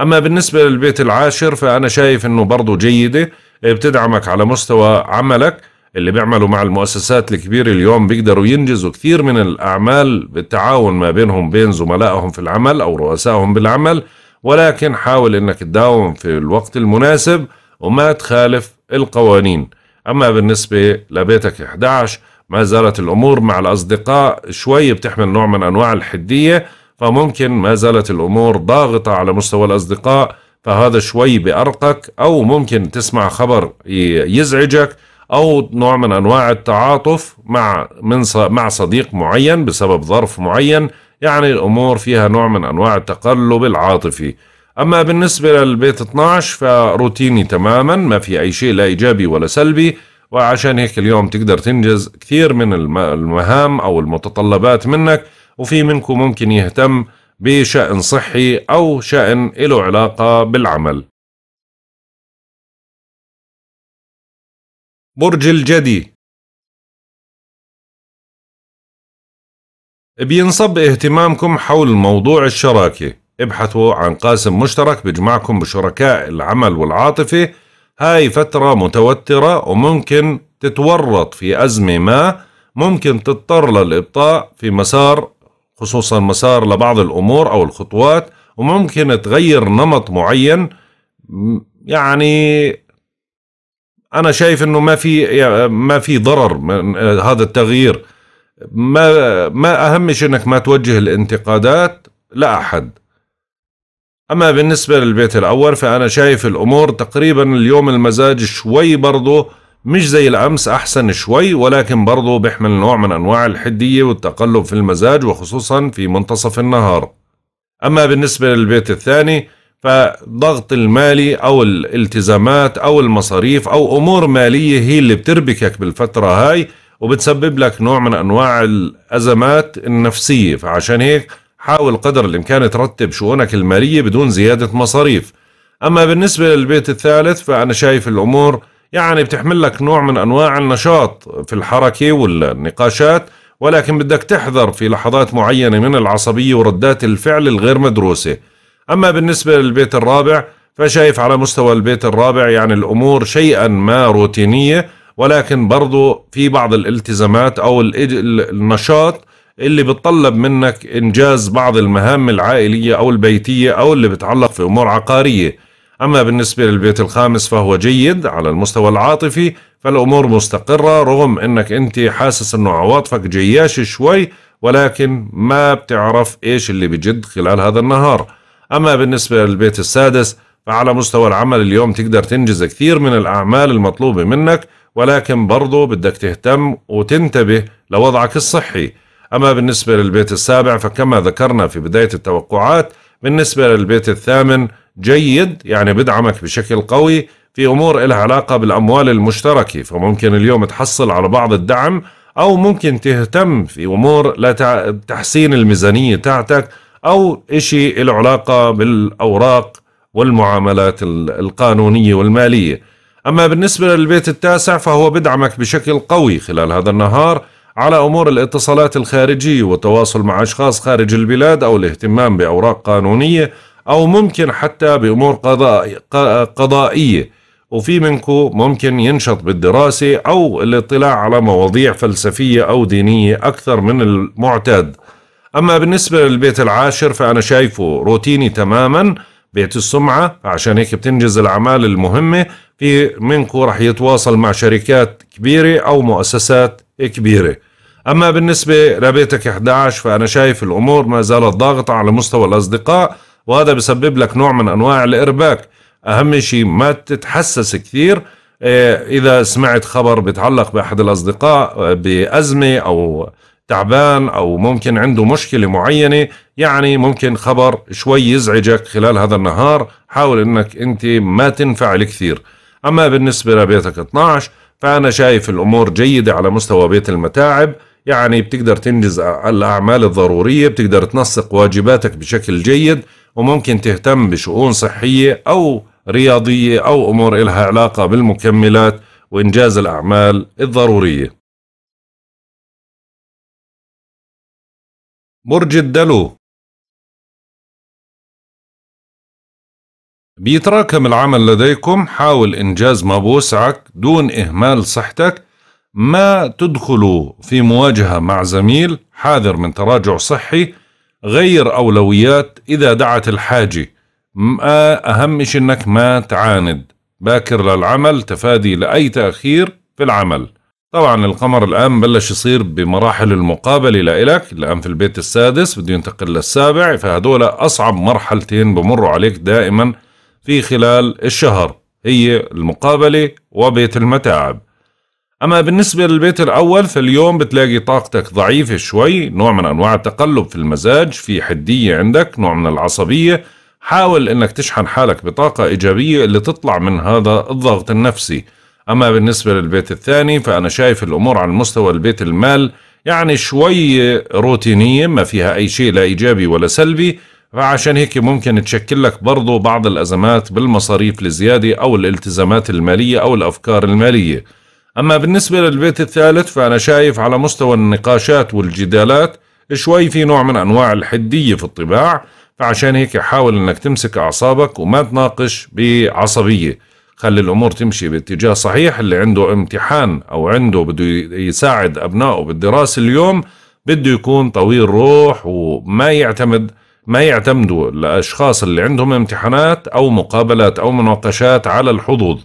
أما بالنسبة للبيت العاشر فأنا شايف أنه برضه جيدة بتدعمك على مستوى عملك اللي بيعملوا مع المؤسسات الكبيرة اليوم بيقدروا ينجزوا كثير من الأعمال بالتعاون ما بينهم بين زملائهم في العمل أو رؤسائهم بالعمل ولكن حاول أنك تداوم في الوقت المناسب وما تخالف القوانين أما بالنسبة لبيتك 11 ما زالت الأمور مع الأصدقاء شوي بتحمل نوع من أنواع الحدية فممكن ما زالت الأمور ضاغطة على مستوى الأصدقاء فهذا شوي بأرقك أو ممكن تسمع خبر يزعجك أو نوع من أنواع التعاطف مع من مع صديق معين بسبب ظرف معين يعني الأمور فيها نوع من أنواع التقلب العاطفي أما بالنسبة للبيت 12 فروتيني تماما ما في أي شيء لا إيجابي ولا سلبي وعشان هيك اليوم تقدر تنجز كثير من المهام أو المتطلبات منك وفي منكم ممكن يهتم بشأن صحي أو شأن له علاقة بالعمل برج الجدي بينصب اهتمامكم حول موضوع الشراكة ابحثوا عن قاسم مشترك بجمعكم بشركاء العمل والعاطفة هاي فترة متوترة وممكن تتورط في أزمة ما ممكن تضطر للإبطاء في مسار خصوصا مسار لبعض الأمور أو الخطوات وممكن تغير نمط معين يعني أنا شايف إنه ما في ما في ضرر من آه، هذا التغيير ما ما أهمش إنك ما توجه الانتقادات لأحد لا أما بالنسبة للبيت الأول فأنا شايف الأمور تقريبا اليوم المزاج شوي برضه مش زي الأمس أحسن شوي ولكن برضه بيحمل نوع من أنواع الحدية والتقلب في المزاج وخصوصا في منتصف النهار أما بالنسبة للبيت الثاني فالضغط المالي أو الالتزامات أو المصاريف أو أمور مالية هي اللي بتربكك بالفترة هاي وبتسبب لك نوع من أنواع الأزمات النفسية فعشان هيك حاول قدر الإمكان ترتب شؤونك المالية بدون زيادة مصاريف أما بالنسبة للبيت الثالث فأنا شايف الأمور يعني بتحمل لك نوع من أنواع النشاط في الحركة والنقاشات ولكن بدك تحذر في لحظات معينة من العصبية وردات الفعل الغير مدروسة أما بالنسبة للبيت الرابع فشايف على مستوى البيت الرابع يعني الأمور شيئا ما روتينية ولكن برضو في بعض الالتزامات أو النشاط اللي بتطلب منك إنجاز بعض المهام العائلية أو البيتية أو اللي بتعلق في أمور عقارية أما بالنسبة للبيت الخامس فهو جيد على المستوى العاطفي فالأمور مستقرة رغم أنك أنت حاسس أنه عواطفك جياشة شوي ولكن ما بتعرف إيش اللي بجد خلال هذا النهار أما بالنسبة للبيت السادس فعلى مستوى العمل اليوم تقدر تنجز كثير من الأعمال المطلوبة منك ولكن برضو بدك تهتم وتنتبه لوضعك الصحي أما بالنسبة للبيت السابع فكما ذكرنا في بداية التوقعات بالنسبة للبيت الثامن جيد يعني بدعمك بشكل قوي في أمور لها علاقة بالأموال المشتركة فممكن اليوم تحصل على بعض الدعم أو ممكن تهتم في أمور لتحسين الميزانية تاعتك أو إشي له علاقة بالأوراق والمعاملات القانونية والمالية أما بالنسبة للبيت التاسع فهو بدعمك بشكل قوي خلال هذا النهار على أمور الاتصالات الخارجية والتواصل مع أشخاص خارج البلاد أو الاهتمام بأوراق قانونية أو ممكن حتى بأمور قضائية وفي منكم ممكن ينشط بالدراسة أو الاطلاع على مواضيع فلسفية أو دينية أكثر من المعتاد أما بالنسبة للبيت العاشر فأنا شايفه روتيني تماما بيت السمعة عشان هيك بتنجز الأعمال المهمة في منكم رح يتواصل مع شركات كبيرة أو مؤسسات كبيرة أما بالنسبة لبيتك 11 فأنا شايف الأمور ما زالت ضاغطة على مستوى الأصدقاء وهذا بسبب لك نوع من أنواع الإرباك أهم شيء ما تتحسس كثير آه، إذا سمعت خبر بتعلق بأحد الأصدقاء آه، بأزمة أو تعبان أو ممكن عنده مشكلة معينة يعني ممكن خبر شوي يزعجك خلال هذا النهار حاول أنك أنت ما تنفعل كثير أما بالنسبة لبيتك 12 فأنا شايف الأمور جيدة على مستوى بيت المتاعب يعني بتقدر تنجز الأعمال الضرورية بتقدر تنسق واجباتك بشكل جيد وممكن تهتم بشؤون صحية أو رياضية أو أمور إلها علاقة بالمكملات وإنجاز الأعمال الضرورية برج الدلو بيتراكم العمل لديكم حاول إنجاز ما بوسعك دون إهمال صحتك ما تدخلوا في مواجهة مع زميل حاذر من تراجع صحي غير أولويات إذا دعت الحاجة ما آه، أهم شيء أنك ما تعاند باكر للعمل تفادي لأي تأخير في العمل طبعا القمر الآن بلش يصير بمراحل المقابلة لإلك الآن في البيت السادس بده ينتقل للسابع فهدول أصعب مرحلتين بمروا عليك دائما في خلال الشهر هي المقابلة وبيت المتاعب أما بالنسبة للبيت الأول فاليوم بتلاقي طاقتك ضعيفة شوي نوع من أنواع التقلب في المزاج في حدية عندك نوع من العصبية حاول أنك تشحن حالك بطاقة إيجابية اللي تطلع من هذا الضغط النفسي أما بالنسبة للبيت الثاني فأنا شايف الأمور على مستوى البيت المال يعني شوي روتينية ما فيها أي شيء لا إيجابي ولا سلبي فعشان هيك ممكن تشكل لك برضو بعض الأزمات بالمصاريف الزيادة أو الالتزامات المالية أو الأفكار المالية أما بالنسبة للبيت الثالث فأنا شايف على مستوى النقاشات والجدالات شوي في نوع من أنواع الحدية في الطباع فعشان هيك حاول أنك تمسك أعصابك وما تناقش بعصبية خلي الأمور تمشي باتجاه صحيح اللي عنده امتحان أو عنده بده يساعد أبنائه بالدراسة اليوم بده يكون طويل روح وما يعتمد ما يعتمدوا الأشخاص اللي عندهم امتحانات أو مقابلات أو مناقشات على الحظوظ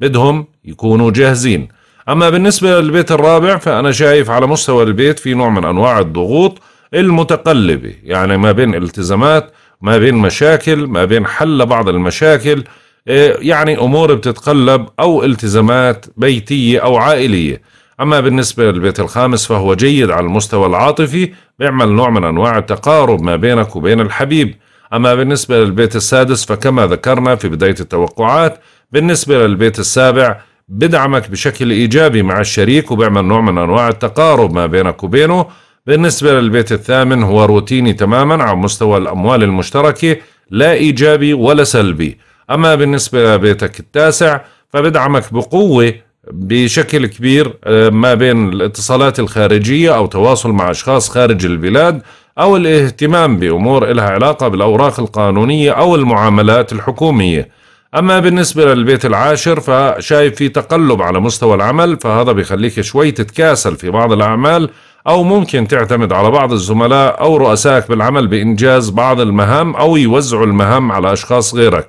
بدهم يكونوا جاهزين أما بالنسبة للبيت الرابع فأنا شايف على مستوى البيت في نوع من أنواع الضغوط المتقلبة يعني ما بين التزامات ما بين مشاكل ما بين حل بعض المشاكل إيه، يعني أمور بتتقلب أو التزامات بيتية أو عائلية أما بالنسبة للبيت الخامس فهو جيد على المستوى العاطفي بيعمل نوع من أنواع التقارب ما بينك وبين الحبيب أما بالنسبة للبيت السادس فكما ذكرنا في بداية التوقعات بالنسبة للبيت السابع بدعمك بشكل إيجابي مع الشريك وبيعمل نوع من أنواع التقارب ما بينك وبينه بالنسبة للبيت الثامن هو روتيني تماما على مستوى الأموال المشتركة لا إيجابي ولا سلبي أما بالنسبة لبيتك التاسع فبدعمك بقوة بشكل كبير آه، ما بين الاتصالات الخارجية أو تواصل مع أشخاص خارج البلاد أو الاهتمام بأمور لها علاقة بالأوراق القانونية أو المعاملات الحكومية أما بالنسبة للبيت العاشر فشايف في تقلب على مستوى العمل فهذا بيخليك شوي تتكاسل في بعض الأعمال أو ممكن تعتمد على بعض الزملاء أو رؤسائك بالعمل بإنجاز بعض المهام أو يوزعوا المهام على أشخاص غيرك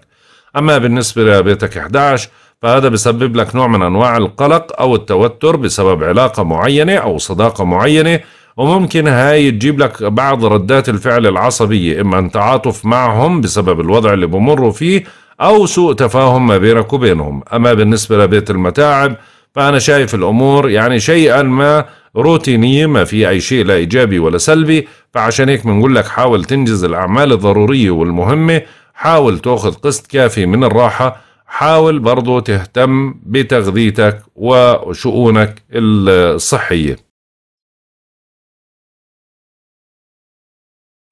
أما بالنسبة لبيتك 11 فهذا بسبب لك نوع من انواع القلق او التوتر بسبب علاقه معينه او صداقه معينه وممكن هاي تجيب لك بعض ردات الفعل العصبيه اما التعاطف معهم بسبب الوضع اللي بمروا فيه او سوء تفاهم ما بينك وبينهم اما بالنسبه لبيت المتاعب فانا شايف الامور يعني شيئا ما روتينيه ما في اي شيء لا ايجابي ولا سلبي فعشان هيك بنقول لك حاول تنجز الاعمال الضروريه والمهمه حاول تاخذ قسط كافي من الراحه حاول برضو تهتم بتغذيتك وشؤونك الصحية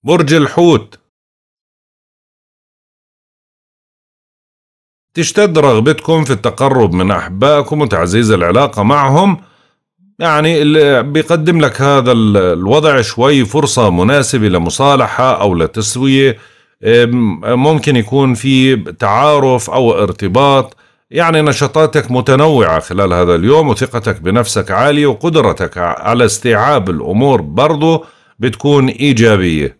برج الحوت تشتد رغبتكم في التقرب من أحبائكم وتعزيز العلاقة معهم يعني اللي بيقدم لك هذا الوضع شوي فرصة مناسبة لمصالحة أو لتسوية ممكن يكون في تعارف أو ارتباط يعني نشاطاتك متنوعة خلال هذا اليوم وثقتك بنفسك عالية وقدرتك على استيعاب الأمور برضو بتكون إيجابية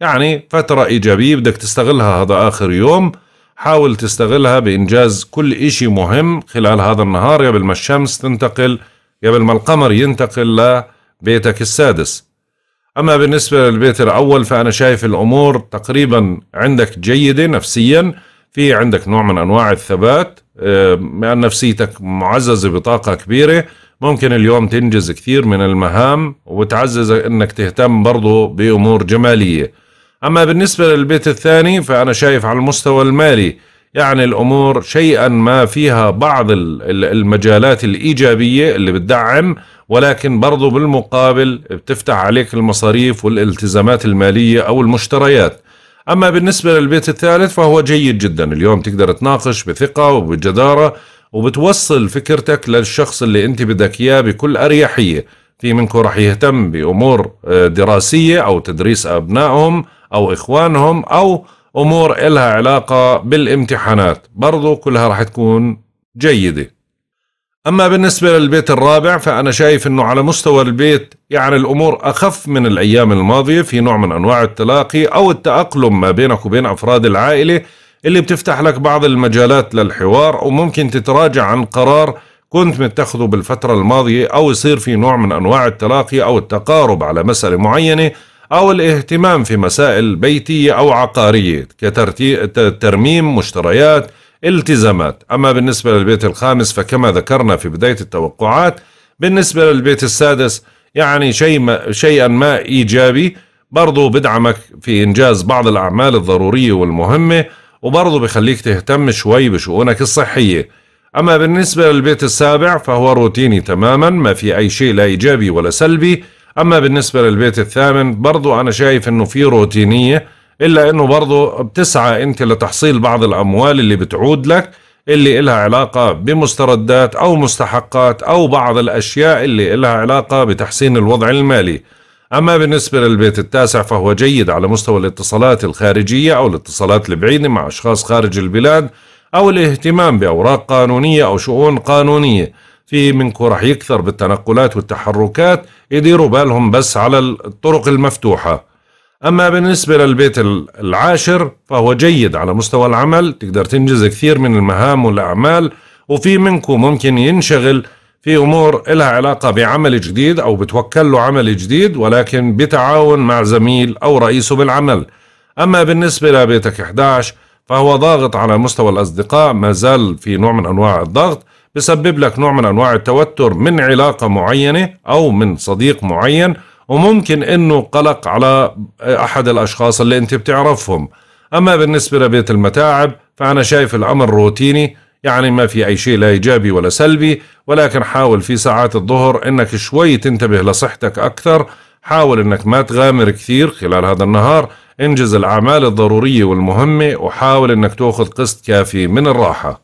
يعني فترة إيجابية بدك تستغلها هذا آخر يوم حاول تستغلها بإنجاز كل إشي مهم خلال هذا النهار قبل ما الشمس تنتقل قبل ما القمر ينتقل لبيتك السادس أما بالنسبة للبيت الأول فأنا شايف الأمور تقريبا عندك جيدة نفسيا في عندك نوع من أنواع الثبات آه، نفسيتك معززة بطاقة كبيرة ممكن اليوم تنجز كثير من المهام وتعزز أنك تهتم برضه بأمور جمالية أما بالنسبة للبيت الثاني فأنا شايف على المستوى المالي يعني الامور شيئا ما فيها بعض المجالات الايجابيه اللي بتدعم ولكن برضو بالمقابل بتفتح عليك المصاريف والالتزامات الماليه او المشتريات اما بالنسبه للبيت الثالث فهو جيد جدا اليوم تقدر تناقش بثقه وبجداره وبتوصل فكرتك للشخص اللي انت بدك اياه بكل اريحيه في منكم راح يهتم بامور آه، دراسيه او تدريس ابنائهم او اخوانهم او امور إلها علاقة بالامتحانات برضو كلها راح تكون جيدة اما بالنسبة للبيت الرابع فانا شايف انه على مستوى البيت يعني الامور اخف من الايام الماضية في نوع من انواع التلاقي او التأقلم ما بينك وبين افراد العائلة اللي بتفتح لك بعض المجالات للحوار وممكن تتراجع عن قرار كنت متخذه بالفترة الماضية أو يصير في نوع من أنواع التلاقي أو التقارب على مسألة معينة أو الاهتمام في مسائل بيتية أو عقارية كترميم مشتريات التزامات أما بالنسبة للبيت الخامس فكما ذكرنا في بداية التوقعات بالنسبة للبيت السادس يعني شيء ما شيئا ما إيجابي برضو بدعمك في إنجاز بعض الأعمال الضرورية والمهمة وبرضو بخليك تهتم شوي بشؤونك الصحية أما بالنسبة للبيت السابع فهو روتيني تماما ما في أي شيء لا إيجابي ولا سلبي اما بالنسبه للبيت الثامن برضو انا شايف انه في روتينيه الا انه برضو بتسعى انت لتحصيل بعض الاموال اللي بتعود لك اللي إلها علاقة بمستردات أو مستحقات أو بعض الأشياء اللي إلها علاقة بتحسين الوضع المالي أما بالنسبة للبيت التاسع فهو جيد على مستوى الاتصالات الخارجية أو الاتصالات البعيدة مع أشخاص خارج البلاد أو الاهتمام بأوراق قانونية أو شؤون قانونية في منكم راح يكثر بالتنقلات والتحركات يديروا بالهم بس على الطرق المفتوحة أما بالنسبة للبيت العاشر فهو جيد على مستوى العمل تقدر تنجز كثير من المهام والأعمال وفي منكم ممكن ينشغل في أمور لها علاقة بعمل جديد أو بتوكل له عمل جديد ولكن بتعاون مع زميل أو رئيسه بالعمل أما بالنسبة لبيتك 11 فهو ضاغط على مستوى الأصدقاء ما زال في نوع من أنواع الضغط بسبب لك نوع من أنواع التوتر من علاقة معينة أو من صديق معين وممكن أنه قلق على أحد الأشخاص اللي أنت بتعرفهم أما بالنسبة لبيت المتاعب فأنا شايف الأمر روتيني يعني ما في أي شيء لا إيجابي ولا سلبي ولكن حاول في ساعات الظهر أنك شوي تنتبه لصحتك أكثر حاول أنك ما تغامر كثير خلال هذا النهار انجز الأعمال الضرورية والمهمة وحاول أنك تأخذ قسط كافي من الراحة